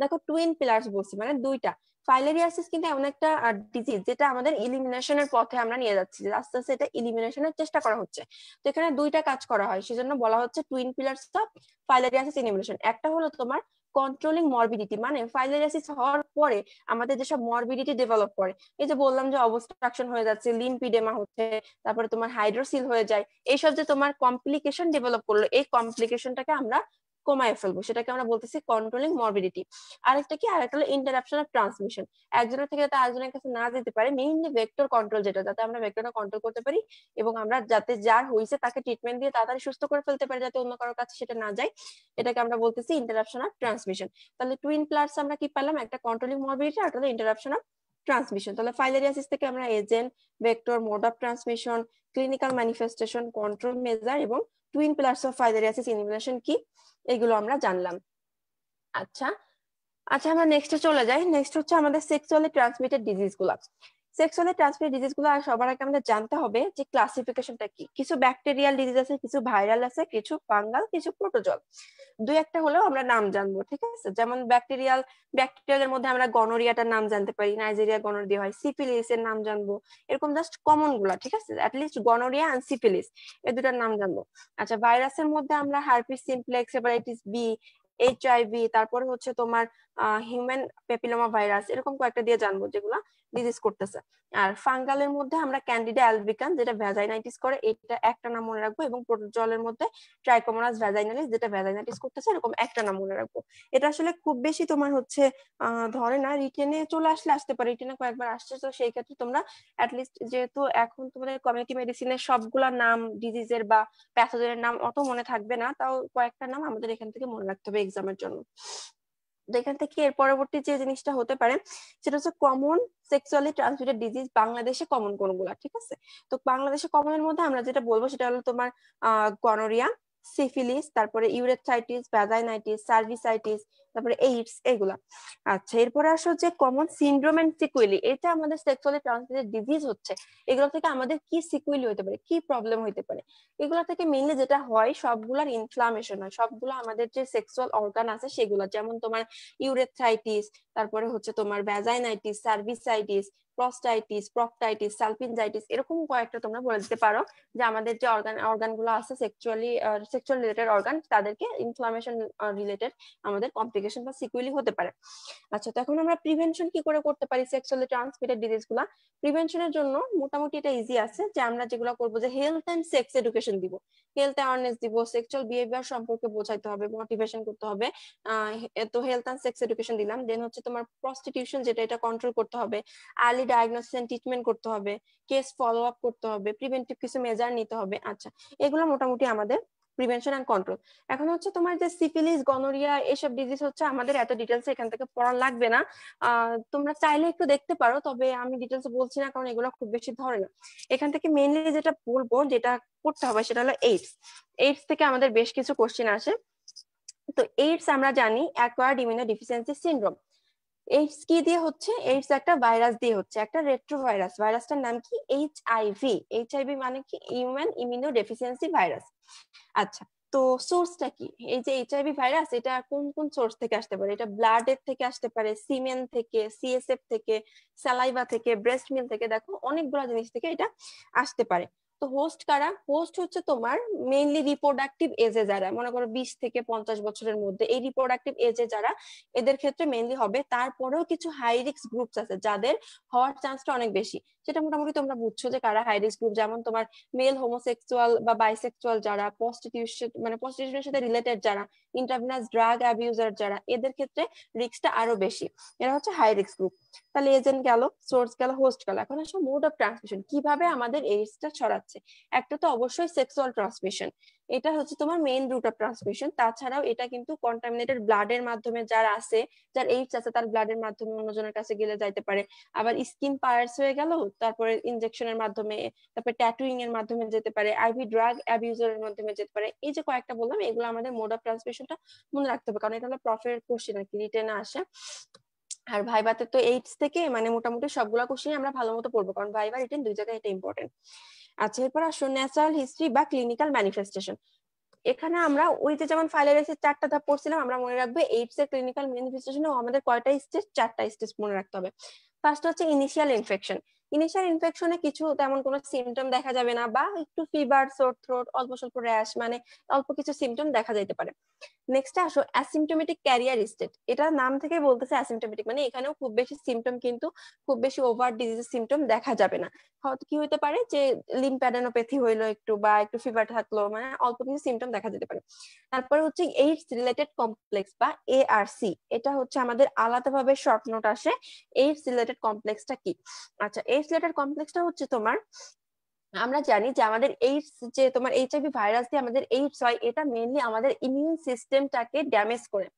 দেখো টুইন পিলার্স বলছি মানে দুইটা ফাইলেরিয়াসিস কিন্তু এমন একটা ডিজিজ যেটা আমাদের ইলিমিনেশনের পথে আমরা নিয়ে যাচ্ছি আস্তে আস্তে এটা ইলিমিনেশনের চেষ্টা করা হচ্ছে তো এখানে দুইটা কাজ করা হয় সেজন্য বলা হচ্ছে twin pillars of filariasis elimination একটা হলো তোমার কন্ট্রোলিং মরবিডিটি মানে ফাইলেরিয়াসিস হওয়ার পরে আমাদের যেসব মরবিডিটি ডেভেলপ করে এই যে বললাম যে অবস্ট্রাকশন হয়ে যাচ্ছে লিম্পিডেমা হচ্ছে তারপরে তোমার হাইড্রোসিল হয়ে যায় এইসব যে তোমার কমপ্লিকেশন ডেভেলপ করলো এই কমপ্লিকেশনটাকে আমরা কমায় ফেলবো সেটাকে আমরা বলতেছি কন্ট্রোলিং মরবিডিটি আরেকটা কি আরেকটা হলো ইন্টারাপশন অফ ট্রান্সমিশন একজনের থেকে যাতে আরেকজনের কাছে না যেতে পারে মেইনলি ভেক্টর কন্ট্রোল যেটা যাতে আমরা ভেক্টরটা কন্ট্রোল করতে পারি এবং আমরা যাতে যার হয়েছে তাকে ট্রিটমেন্ট দিয়ে তাড়াতাড়ি সুস্থ করে ফেলতে পারি যাতে অন্য কারোর কাছে সেটা না যায় এটাকে আমরা বলতেছি ইন্টারাপশন অফ ট্রান্সমিশন তাহলে টুইন প্লাস আমরা কি পেলাম একটা কন্ট্রোলিং মরবিডিটি আর একটা ইন্টারাপশন অফ ট্রান্সমিশন তাহলে ফাইলেরিয়াসিস থেকে আমরা agent vector mode of transmission clinical manifestation control measure এবং twin plus of filariasis elimination কি এগুলো আমরা জানলাম আচ্ছা আচ্ছা আমরা নেক্সটে চলে যাই নেক্সট হচ্ছে আমাদের সেক্সুয়ালি ট্রান্সমিটেড ডিজিজ গুলা সেক্সুয়ালি ট্রান্সমিটেড ডিজিজগুলো আর সবার আগে আমাদের জানতে হবে যে ক্লাসিফিকেশনটা কি কিছু ব্যাকটেরিয়াল ডিজিজ আছে কিছু ভাইরাল আছে কিছু ফাঙ্গাল কিছু প্রোটোজল দুই একটা হলেও আমরা নাম জানবো ঠিক আছে যেমন ব্যাকটেরিয়াল ব্যাকটেরিয়ালের মধ্যে আমরা গনোরিয়াটার নাম জানতে পারি নাইজেরিয়া গনোরিয়া হয় সিফিলিস এর নাম জানবো এরকম জাস্ট কমন গুলা ঠিক আছে অ্যাটলিস্ট গনোরিয়া অ্যান্ড সিফিলিস এই দুটার নাম জানবো আচ্ছা ভাইরাসের মধ্যে আমরা herpes simplex hepatitis B HIV তারপরে হচ্ছে তোমার হিউম্যান পেপিলোমা ভাইরাস এরকম কয়েকটা দিয়ে জানবো যেগুলো ডিজিজ করতেছে আর ফাঙ্গালের মধ্যে আমরা ক্যান্ডিডা অ্যালবিকান যেটা ভ্যাজাইনাইটিস করে এটা একটা নাম মনে রাখবো এবং প্রোটোজলের মধ্যে ট্রাইকোমোনাস ভ্যাজাইনালিস যেটা ভ্যাজাইনাইটিস করতেছে এরকম একটা নাম মনে রাখবো এটা আসলে খুব বেশি তোমার হচ্ছে ধরে না রিটেনে চলে আসলে আসতে পারে রিটেনে কয়েকবার আসছে তো সেই ক্ষেত্রে তোমরা অ্যাটলিস্ট যেহেতু এখন তোমাদের কমিউনিটি মেডিসিনের সবগুলা নাম ডিজিজের বা প্যাথোজেনের নাম অত মনে থাকবে না তাও কয়েকটা নাম আমাদের এখান থেকে মনে রাখতে হবে এক্সামের জন্য এখান থেকে এর পরবর্তী যে জিনিসটা হতে পারে সেটা হচ্ছে কমন সেক্সুয়ালি ট্রান্সমিটেড ডিজিজ বাংলাদেশে কমন কোনগুলা ঠিক আছে তো বাংলাদেশে কমনের মধ্যে আমরা যেটা বলবো সেটা হলো তোমার আহ গনোরিয়া সিফিলিস তারপরে ইউরেথাইটিস ভ্যাজাইনাইটিস সার্ভিসাইটিস তারপরে এইডস এগুলা আচ্ছা এরপরে আসো যে কমন সিন্ড্রোম এন্ড সিকুইলি এটা আমাদের সেক্সুয়ালি ট্রান্সমিটেড ডিজিজ হচ্ছে এগুলো থেকে আমাদের কি সিকুইলি হতে পারে কি প্রবলেম হতে পারে এগুলো থেকে মেইনলি যেটা হয় সবগুলার ইনফ্লামেশন হয় সবগুলো আমাদের যে সেক্সুয়াল অর্গান আছে সেগুলো যেমন তোমার ইউরেথাইটিস তারপরে হচ্ছে তোমার ভ্যাজাইনাইটিস সার্ভিসাইটিস প্রস্টাইটিস প্রকটাইটিস সালফিনজাইটিস এরকম কয়েকটা তোমরা বলে দিতে পারো যে আমাদের যে অর্গান অর্গানগুলো আছে সেক্সুয়ালি সেক্সুয়াল রিলেটেড অর্গান তাদেরকে ইনফ্লামেশন রিলেটেড আমাদের কমপ্লিকেশন বা সিকুয়েলি হতে পারে আচ্ছা তো এখন আমরা প্রিভেনশন কি করে করতে পারি সেক্সুয়ালি ট্রান্সমিটেড ডিজিজগুলো প্রিভেনশনের জন্য মোটামুটি এটা ইজি আছে যে আমরা যেগুলো করবো যে হেলথ এন্ড সেক্স এডুকেশন দিব হেলথ অ্যাওয়ারনেস দিব সেক্সুয়াল বিহেভিয়ার সম্পর্কে বোঝাইতে হবে মোটিভেশন করতে হবে তো হেলথ অ্যান্ড সেক্স এডুকেশন দিলাম দেন হচ্ছে তোমার প্রস্টিটিউশন যেটা এটা কন্ট্রোল করতে হবে আর্লি ডায়াগনোসিস অ্যান্ড ট্রিটমেন্ট করতে হবে কেস ফলো আপ করতে হবে প্রিভেন্টিভ কিছু মেজার নিতে হবে আচ্ছা এগুলো মোটামুটি আমাদের প্রিভেনশন এন্ড কন্ট্রোল এখন হচ্ছে তোমার যে সিফিলিস গনোরিয়া এসব ডিজিজ হচ্ছে আমাদের এত ডিটেলস এখান থেকে পড়া লাগবে না তোমরা চাইলে একটু দেখতে পারো তবে আমি ডিটেলস বলছি না কারণ এগুলো খুব বেশি ধরে না এখান থেকে মেইনলি যেটা বলবো যেটা করতে হবে সেটা হলো এইডস এইডস থেকে আমাদের বেশ কিছু কোশ্চেন আসে তো এইডস আমরা জানি acquired immuno deficiency syndrome AIDS কি দিয়ে হচ্ছে এইডস একটা ভাইরাস দিয়ে হচ্ছে একটা রেট্রো ভাইরাস ভাইরাসটার নাম কি এইচ আইভি এইচ আইভি মানে কি হিউম্যান ইমিউনো ডেফিসিয়েন্সি ভাইরাস আচ্ছা তো সোর্সটা কি এই যে এইচআইভি ভাইরাস এটা কোন কোন সোর্স থেকে আসতে পারে এটা ব্লাড এর থেকে আসতে পারে সিমেন থেকে সিএসএফ থেকে স্যালাইভা থেকে ব্রেস্ট মিল থেকে দেখো অনেকগুলো জিনিস থেকে এটা আসতে পারে তো হোস্ট কারা হোস্ট হচ্ছে তোমার মেইনলি রিপ্রোডাক্টিভ এজে যারা মনে করো বিশ থেকে পঞ্চাশ বছরের মধ্যে এই রিপ্রোডাক্টিভ এজে যারা এদের ক্ষেত্রে মেইনলি হবে তারপরেও কিছু হাই রিস্ক গ্রুপস আছে যাদের হওয়ার চান্সটা অনেক বেশি সেটা মোটামুটি তোমরা বুঝছো যে কারা হাই রিস্ক গ্রুপ যেমন তোমার মেল হোমোসেক্সুয়াল বা বাইসেক্সুয়াল যারা প্রস্টিটিউশন মানে প্রস্টিটিউশনের সাথে রিলেটেড যারা ইন্টারভিনাস ড্রাগ অ্যাবিউজার যারা এদের ক্ষেত্রে রিস্কটা আরো বেশি এরা হচ্ছে হাই রিস্ক গ্রুপ তাহলে এজেন্ট গেল সোর্স গেল হোস্ট গেল এখন আসলে মোড অফ ট্রান্সমিশন কিভাবে আমাদের এইডসটা ছড়াচ্ছে একটা তো অবশ্যই সেক্সুয়াল ট্রান্সমিশন এটা হচ্ছে তোমার মেইন রুট অফ ট্রান্সমিশন তাছাড়াও এটা কিন্তু কন্টামিনেটেড এর মাধ্যমে যার আছে যার এইডস আছে তার ব্লাড এর মাধ্যমে অন্যজনের কাছে গেলে যাইতে পারে আবার স্কিন পায়ার্স হয়ে গেল তারপরে ইনজেকশনের মাধ্যমে তারপরে ট্যাটুইং এর মাধ্যমে যেতে পারে আইভি ড্রাগ এর মাধ্যমে যেতে পারে এই যে কয়েকটা বললাম এগুলো আমাদের মোড অফ ট্রান্সমিশনটা মনে রাখতে হবে কারণ এটা হলো প্রফের কোশ্চেন আর কি রিটেন আসে আর ভাইবাতে তো এইডস থেকে মানে মোটামুটি সবগুলা কোশ্চেন আমরা ভালো মতো পড়বো কারণ ভাইবা রিটেন দুই জায়গায় এটা ইম্পর্টেন্ট আচ্ছা এরপর আসো ন্যাচারাল হিস্ট্রি বা ক্লিনিক্যাল ম্যানিফেস্টেশন এখানে আমরা ওই যে যেমন এসে চারটা ধাপ পড়ছিলাম আমরা মনে রাখবো এইডস এর ক্লিনিক্যাল ম্যানিফেস্টেশন আমাদের কয়টা স্টেজ চারটা স্টেজ মনে রাখতে হবে ফার্স্ট হচ্ছে ইনিশিয়াল ইনফেকশন ইনিশিয়াল ইনফেকশনে কিছু তেমন কোনো সিমটম দেখা যাবে না বা একটু ফিভার সোর থ্রোট অল্প স্বল্প র্যাশ মানে অল্প কিছু সিমটম দেখা যেতে পারে নেক্সট আসো অ্যাসিমটোমেটিক ক্যারিয়ার স্টেট এটা নাম থেকে বলতেছে অ্যাসিমটোমেটিক মানে এখানেও খুব বেশি সিমটম কিন্তু খুব বেশি ওভার ডিজিজের সিমটম দেখা যাবে না হয়তো কি হতে পারে যে লিম প্যাডানোপ্যাথি হইলো একটু বা একটু ফিভার থাকলো মানে অল্প কিছু সিমটম দেখা যেতে পারে তারপরে হচ্ছে এইডস রিলেটেড কমপ্লেক্স বা এআরসি এটা হচ্ছে আমাদের আলাদাভাবে শর্ট নোট আসে এইডস রিলেটেড কমপ্লেক্সটা কি আচ্ছা এই নেক্সট লেটার কমপ্লেক্সটা হচ্ছে তোমার আমরা জানি যে আমাদের এইডস যে তোমার এইচআইভি ভাইরাস দিয়ে আমাদের এইডস হয় এটা মেনলি আমাদের ইমিউন সিস্টেমটাকে ড্যামেজ করে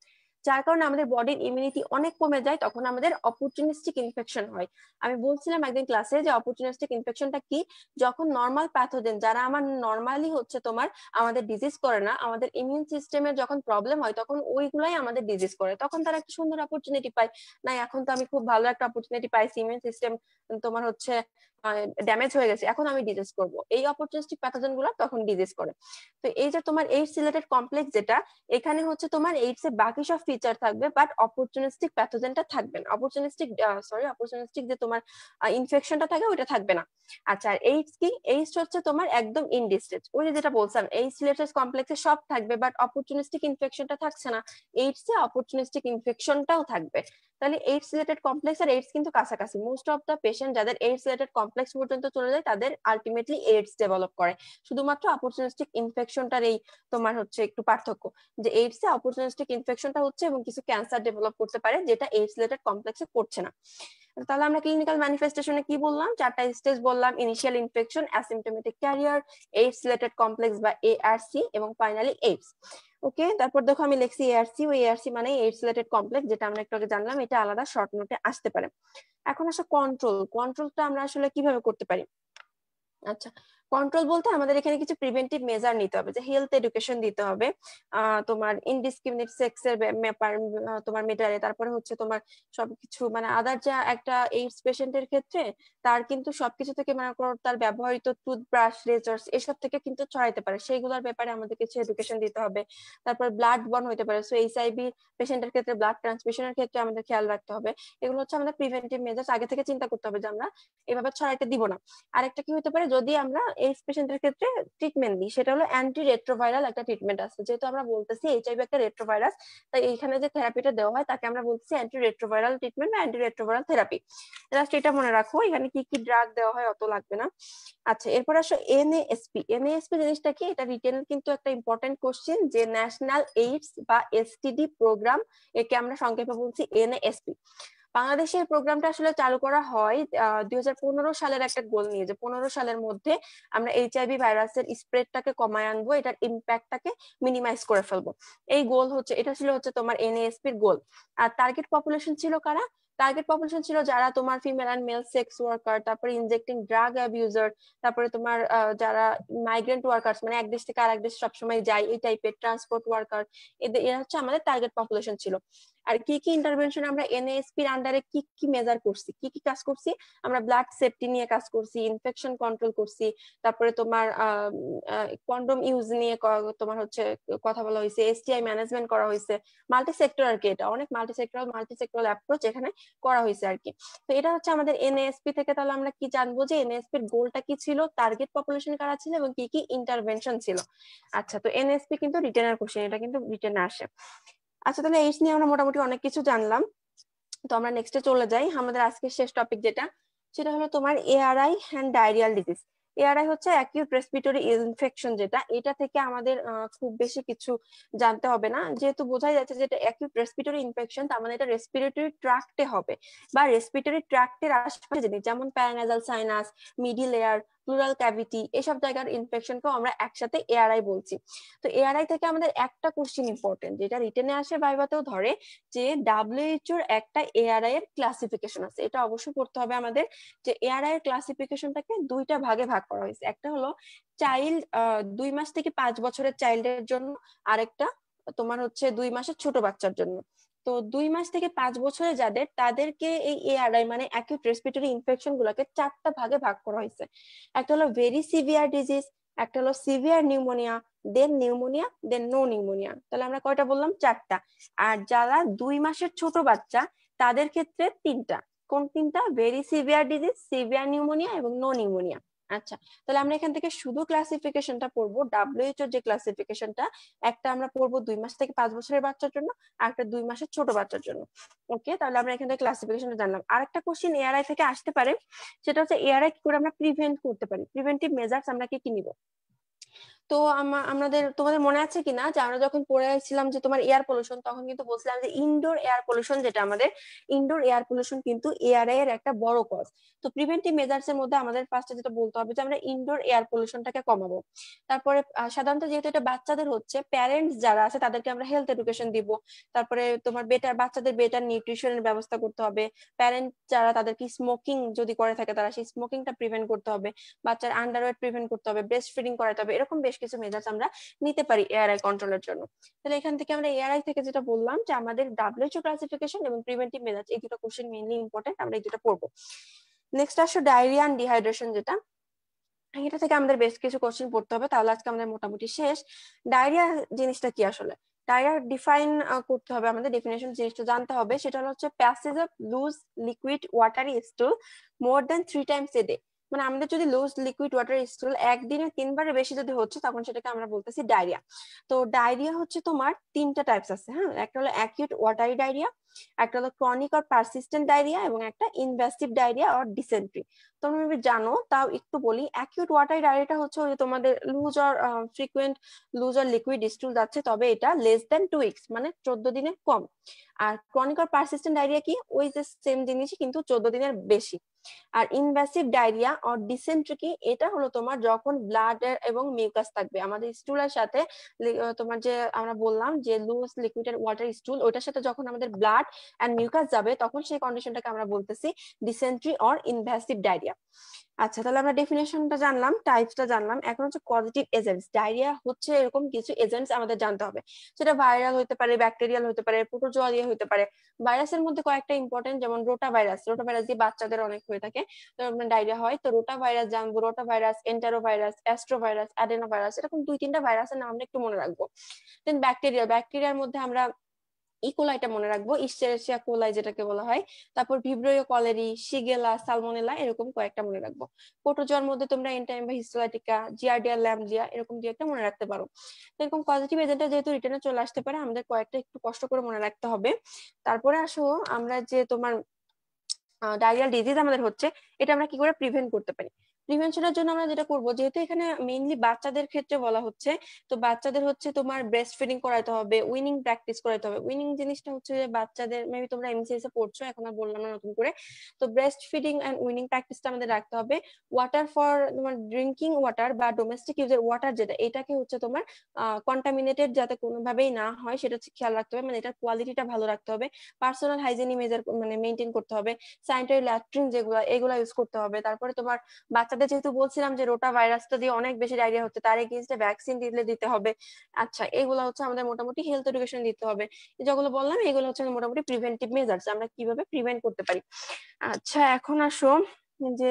যার কারণে আমাদের বডির ইমিউনিটি অনেক কমে যায় তখন আমাদের অপরচুনিস্টিক ইনফেকশন হয় আমি বলছিলাম একদিন ক্লাসে যে অপরচুনিস্টিক ইনফেকশনটা কি যখন নর্মাল প্যাথোজেন যারা আমার নর্মালি হচ্ছে তোমার আমাদের ডিজিজ করে না আমাদের ইমিউন সিস্টেমের যখন প্রবলেম হয় তখন ওইগুলাই আমাদের ডিজিজ করে তখন তারা একটা সুন্দর অপরচুনিটি পায় না এখন তো আমি খুব ভালো একটা অপরচুনিটি পাইছি ইমিউন সিস্টেম তোমার হচ্ছে ড্যামেজ হয়ে গেছে এখন আমি ডিজেস করব এই অপরচুনিস্টিক প্যাথোজেন গুলো তখন ডিজিজ করে তো এই যে তোমার এইডস রিলেটেড কমপ্লেক্স যেটা এখানে হচ্ছে তোমার এইডস এর বাকি সব ফিচার থাকবে বাট অপরচুনিস্টিক প্যাথোজেনটা থাকবে না অপরচুনিস্টিক সরি অপরচুনিস্টিক যে তোমার ইনফেকশনটা থাকে ওটা থাকবে না আচ্ছা আর এইডস কি এইডস হচ্ছে তোমার একদম ইনডিস্টেড ওই যে যেটা বলছিলাম এই সিলেটেড কমপ্লেক্সে সব থাকবে বাট অপরচুনিস্টিক ইনফেকশনটা থাকছে না এইডস এ অপরচুনিস্টিক ইনফেকশনটাও থাকবে তাহলে এইডস রিলেটেড কমপ্লেক্স আর এইডস কিন্তু কাছাকাছি মোস্ট অফ দ্য পেশেন্ট যাদের এইডস রিলেটেড কমপ্লেক্স পর্যন্ত চলে যায় তাদের আলটিমেটলি এইডস ডেভেলপ করে শুধুমাত্র অপরচুনিস্টিক ইনফেকশনটার এই তোমার হচ্ছে একটু পার্থক্য যে এইডস এ অপরচুনিস্টিক ইনফেকশনটা হচ্ছে এবং কিছু ক্যান্সার ডেভেলপ করতে পারে যেটা এইডস রিলেটেড কমপ্লেক্সে করছে না তাহলে আমরা ক্লিনিক্যাল ম্যানিফেস্টেশনে কি বললাম চারটা স্টেজ বললাম initial infection asymptomatic carrier AIDS related complex বা এআরসি এবং ফাইনালি এইডস ওকে তারপর দেখো আমি লিখছি এআরসি ওই এআরসি মানে এইডস রিলেটেড কমপ্লেক্স যেটা আমরা একটু আগে জানলাম এটা আলাদা শর্ট নোটে আসতে পারে এখন আসো কন্ট্রোল কন্ট্রোলটা আমরা আসলে কিভাবে করতে পারি আচ্ছা কন্ট্রোল বলতে আমাদের এখানে কিছু প্রিভেন্টিভ মেজার নিতে হবে যে হেলথ এডুকেশন দিতে হবে তোমার ইনডিসক্রিমিনেট সেক্স এর ব্যাপার তোমার মেটারে তারপরে হচ্ছে তোমার সবকিছু মানে আদার যা একটা এইডস পেশেন্টের ক্ষেত্রে তার কিন্তু সবকিছু থেকে মানে তার ব্যবহৃত টুথব্রাশ রেজার্স এসব থেকে কিন্তু ছড়াইতে পারে সেইগুলোর ব্যাপারে আমাদের কিছু এডুকেশন দিতে হবে তারপর ব্লাড বন হইতে পারে সো এইচআইভি পেশেন্টের ক্ষেত্রে ব্লাড ট্রান্সমিশনের ক্ষেত্রে আমাদের খেয়াল রাখতে হবে এগুলো হচ্ছে আমাদের প্রিভেন্টিভ মেজার্স আগে থেকে চিন্তা করতে হবে যে আমরা এভাবে ছড়াইতে দিব না আরেকটা কি হতে পারে যদি আমরা এইডস পেশেন্টের ক্ষেত্রে ট্রিটমেন্ট দিই সেটা হলো অ্যান্টি রেট্রোভাইরাল একটা ট্রিটমেন্ট আছে যেহেতু আমরা বলতেছি এইচআইভি একটা রেট্রোভাইরাস তাই এখানে যে থেরাপিটা দেওয়া হয় তাকে আমরা বলতেছি অ্যান্টি রেট্রোভাইরাল ট্রিটমেন্ট বা অ্যান্টি রেট্রোভাইরাল থেরাপি জাস্ট এটা মনে রাখো এখানে কি কি ড্রাগ দেওয়া হয় অত লাগবে না আচ্ছা এরপর আসো এনএএসপি এনএএসপি জিনিসটা কি এটা রিটেন কিন্তু একটা ইম্পর্টেন্ট কোশ্চেন যে ন্যাশনাল এইডস বা এসটিডি প্রোগ্রাম একে আমরা সংক্ষেপে বলছি এনএএসপি বাংলাদেশের প্রোগ্রামটা আসলে চালু করা হয় দুই সালের একটা গোল নিয়ে যে পনেরো সালের মধ্যে আমরা এইচআইভি ভাইরাসের স্প্রেডটাকে কমায় আনবো এটার ইম্প্যাক্টটাকে মিনিমাইজ করে ফেলবো এই গোল হচ্ছে এটা ছিল হচ্ছে তোমার এনএসপির গোল আর টার্গেট পপুলেশন ছিল কারা টার্গেট পপুলেশন ছিল যারা তোমার female and male sex worker তারপরে ইনজেক্টিং ড্রাগ অ্যাবিউজার তারপরে তোমার যারা মাইগ্রেন্ট ওয়ার্কার মানে এক দেশ থেকে আরেক দেশ সবসময় যায় এই টাইপের ট্রান্সপোর্ট ওয়ার্কার এদের এরা হচ্ছে আমাদের টার্গেট পপুলেশন ছিল আর কি কি ইন্টারভেনশন আমরা এর আন্ডারে কি কি মেজার করছি কি কি কাজ করছি আমরা ব্লাড সেফটি নিয়ে কাজ করছি ইনফেকশন কন্ট্রোল করছি তারপরে তোমার কন্ডম ইউজ নিয়ে তোমার হচ্ছে কথা বলা হয়েছে এসটিআই ম্যানেজমেন্ট করা হয়েছে মাল্টি সেক্টর আর কি এটা অনেক multi sectoral multi sectoral approach এখানে করা হয়েছে আর কি তো এটা হচ্ছে আমাদের এনএসপি থেকে তাহলে আমরা কি জানবো যে এনএসপি এর গোলটা কি ছিল টার্গেট পপুলেশন কারা ছিল এবং কি কি ইন্টারভেনশন ছিল আচ্ছা তো এনএসপি কিন্তু রিটেনার কোশ্চেন এটা কিন্তু রিটেনে আসে আচ্ছা তাহলে এই নিয়ে আমরা মোটামুটি অনেক কিছু জানলাম তো আমরা নেক্সটে চলে যাই আমাদের আজকের শেষ টপিক যেটা সেটা হলো তোমার ARI and diarrhoeal disease ARI হচ্ছে অ্যাকিউট রেসপিটরি ইনফেকশন যেটা এটা থেকে আমাদের খুব বেশি কিছু জানতে হবে না যেহেতু বোঝাই যাচ্ছে যেটা অ্যাকিউট রেসপিটরি ইনফেকশন তার মানে এটা রেসপিরেটরি ট্র্যাক্টে হবে বা রেসপিটরি ট্র্যাক্টের আশপাশে জিনিস যেমন paranasal sinus middle ear pleural cavity এসব জায়গার ইনফেকশনকেও আমরা একসাথে এআরআই বলছি তো এআরআই থেকে আমাদের একটা কোশ্চিন ইম্পর্টেন্ট যেটা রিটেনে আসে বাইবাতেও ধরে যে ওর একটা এআরআই এর ক্লাসিফিকেশন আছে এটা অবশ্যই পড়তে হবে আমাদের যে এআরআই এর ক্লাসিফিকেশনটাকে দুইটা ভাগে ভাগ করা হয়েছে একটা হলো চাইল্ড দুই মাস থেকে পাঁচ বছরের চাইল্ডের জন্য আরেকটা তোমার হচ্ছে দুই মাসের ছোট বাচ্চার জন্য তো দুই মাস থেকে পাঁচ বছরে যাদের তাদেরকে এই এআরআই মানে অ্যাকিউট রেসপিরেটরি ইনফেকশন গুলোকে চারটা ভাগে ভাগ করা হয়েছে একটা হলো ভেরি সিভিয়ার ডিজিজ একটা হলো severe pneumonia then pneumonia then no pneumonia তাহলে আমরা কয়টা বললাম চারটা আর যারা দুই মাসের ছোট বাচ্চা তাদের ক্ষেত্রে তিনটা কোন তিনটা very severe disease severe pneumonia এবং নো নিউমোনিয়া আচ্ছা তাহলে আমরা এখান থেকে শুধু ক্লাসিফিকেশনটা পড়বো ডাব্লিউএইচও যে ক্লাসিফিকেশনটা একটা আমরা পড়বো দুই মাস থেকে পাঁচ বছরের বাচ্চার জন্য আর একটা দুই মাসের ছোট বাচ্চার জন্য ওকে তাহলে আমরা এখান থেকে ক্লাসিফিকেশনটা জানলাম আর একটা কোশ্চেন এআরআই থেকে আসতে পারে সেটা হচ্ছে এআরআই কি করে আমরা প্রিভেন্ট করতে পারি প্রিভেন্টিভ মেজার্স আমরা কি কি নিব তো আমাদের তোমাদের মনে আছে কিনা যে আমরা যখন পড়ে আসছিলাম যে তোমার এয়ার পলিউশন তখন কিন্তু বলছিলাম যে ইনডোর এয়ার পলিউশন যেটা আমাদের ইনডোর এয়ার পলিউশন কিন্তু এয়ার এর একটা বড় কজ তো প্রিভেন্টিভ মেজার্স এর মধ্যে আমাদের ফার্স্টে যেটা বলতে হবে যে আমরা ইনডোর এয়ার পলিউশনটাকে কমাবো তারপরে সাধারণত যেহেতু এটা বাচ্চাদের হচ্ছে প্যারেন্টস যারা আছে তাদেরকে আমরা হেলথ এডুকেশন দিব তারপরে তোমার বেটার বাচ্চাদের বেটার নিউট্রিশনের ব্যবস্থা করতে হবে প্যারেন্ট যারা তাদেরকে স্মোকিং যদি করে থাকে তারা সেই স্মোকিংটা প্রিভেন্ট করতে হবে বাচ্চার আন্ডারওয়েট প্রিভেন্ট করতে হবে ব্রেস্ট ফিডিং করাতে হবে এরকম বেশ বেশ কিছু মেজাজ আমরা নিতে পারি এআরআই কন্ট্রোলের জন্য তাহলে এখান থেকে আমরা এআরআই থেকে যেটা বললাম যে আমাদের ডাব্লিউএইচও ক্লাসিফিকেশন এবং প্রিভেন্টিভ মেজাজ এই দুটো কোশ্চেন মেইনলি ইম্পর্টেন্ট আমরা এই দুটো পড়ব নেক্সট আসো ডায়রিয়া অ্যান্ড ডিহাইড্রেশন যেটা এটা থেকে আমাদের বেশ কিছু কোশ্চেন পড়তে হবে তাহলে আজকে আমাদের মোটামুটি শেষ ডায়রিয়া জিনিসটা কি আসলে ডায়রিয়া ডিফাইন করতে হবে আমাদের ডেফিনেশন জিনিসটা জানতে হবে সেটা হচ্ছে passage of loose liquid water is two more than three times a day মানে আমাদের যদি লুজ লিকুইড ওয়াটার স্টুল একদিনে তিনবারের বেশি যদি হচ্ছে তখন সেটাকে আমরা বলতেছি ডায়রিয়া তো ডায়রিয়া হচ্ছে তোমার তিনটা টাইপস আছে হ্যাঁ একটা হলো অ্যাকিউট ওয়াটারি ডায়রিয়া একটা হলো ক্রনিক অর পারসিস্টেন্ট ডায়রিয়া এবং একটা ইনভেস্টিভ ডায়রিয়া অর ডিসেন্ট্রি তোমরা মেবি জানো তাও একটু বলি অ্যাকিউট ওয়াটার ডায়রিয়াটা হচ্ছে ওই তোমাদের loose or frequent loose or liquid stool যাচ্ছে তবে এটা লেস দ্যান টু উইকস মানে চোদ্দ দিনের কম আর ক্রনিক অর পারসিস্টেন্ট ডায়রিয়া কি ওই যে সেম জিনিসই কিন্তু চোদ্দ দিনের বেশি আর ইনভেসিভ ডায়রিয়া অর ডিসেন্ট্রি কি এটা হলো তোমার যখন ব্লাড এবং মিউকাস থাকবে আমাদের স্টুলের সাথে তোমার যে আমরা বললাম যে লুজ লিকুইড ওয়াটার স্টুল ওটার সাথে যখন আমাদের ব্লাড ব্লাড অ্যান্ড মিউকাস যাবে তখন সেই কন্ডিশনটাকে আমরা বলতেছি ডিসেন্ট্রি অর ইনভেসিভ ডায়রিয়া আচ্ছা তাহলে আমরা ডেফিনেশনটা জানলাম টাইপসটা জানলাম এখন হচ্ছে পজিটিভ এজেন্টস ডায়রিয়া হচ্ছে এরকম কিছু এজেন্টস আমাদের জানতে হবে সেটা ভাইরাল হতে পারে ব্যাকটেরিয়াল হতে পারে প্রোটোজোয়া দিয়ে হতে পারে ভাইরাসের মধ্যে কয়েকটা ইম্পর্টেন্ট যেমন রোটা ভাইরাস রোটা ভাইরাস দিয়ে বাচ্চাদের অনেক হয়ে থাকে তো ডায়রিয়া হয় তো রোটা ভাইরাস জানবো rotavirus enterovirus astrovirus adenovirus এরকম দুই তিনটা ভাইরাসের নাম আমরা একটু মনে রাখবো দেন ব্যাকটেরিয়া ব্যাকটেরিয়ার মধ্যে আমরা ইকোলাইটা মনে রাখবো ইস্টারেশিয়া কোলাই যেটাকে বলা হয় তারপর ভিব্রিও কলেরি শিগেলা সালমোনেলা এরকম কয়েকটা মনে রাখবো প্রোটোজোয়ার মধ্যে তোমরা এনটাইম বা হিস্টোলাইটিকা জিআরডিয়া ল্যামলিয়া এরকম দুই একটা মনে রাখতে পারো এরকম পজিটিভ এজেন্টটা যেহেতু রিটার্নে চলে আসতে পারে আমাদের কয়েকটা একটু কষ্ট করে মনে রাখতে হবে তারপরে আসো আমরা যে তোমার ডায়রিয়াল ডিজিজ আমাদের হচ্ছে এটা আমরা কি করে প্রিভেন্ট করতে পারি প্রিভেনশনের জন্য আমরা যেটা করব যেহেতু এখানে মেইনলি বাচ্চাদের ক্ষেত্রে বলা হচ্ছে তো বাচ্চাদের হচ্ছে তোমার ব্রেস্ট ফিডিং করাইতে হবে উইনিং প্র্যাকটিস করাইতে হবে উইনিং জিনিসটা হচ্ছে যে বাচ্চাদের মেবি তোমরা এমসিএস এ পড়ছো এখন আর বললাম না নতুন করে তো ব্রেস্ট ফিডিং এন্ড উইনিং প্র্যাকটিসটা আমাদের রাখতে হবে ওয়াটার ফর তোমার ড্রিঙ্কিং ওয়াটার বা ডোমেস্টিক ইউজের ওয়াটার যেটা এটাকে হচ্ছে তোমার কন্টামিনেটেড যাতে কোনোভাবেই না হয় সেটা হচ্ছে খেয়াল রাখতে হবে মানে এটার কোয়ালিটিটা ভালো রাখতে হবে পার্সোনাল হাইজিনি মেজার মানে মেনটেন করতে হবে স্যানিটারি ল্যাট্রিন যেগুলো এগুলো ইউজ করতে হবে তারপরে তোমার বাচ্চা বাচ্চাদের যেহেতু বলছিলাম যে রোটা ভাইরাসটা দিয়ে অনেক বেশি ডায়রিয়া হচ্ছে তার এগেনস্টে ভ্যাকসিন দিলে দিতে হবে আচ্ছা এগুলো হচ্ছে আমাদের মোটামুটি হেলথ এডুকেশন দিতে হবে যেগুলো বললাম এগুলো হচ্ছে মোটামুটি প্রিভেন্টিভ মেজার আমরা কিভাবে প্রিভেন্ট করতে পারি আচ্ছা এখন আসো যে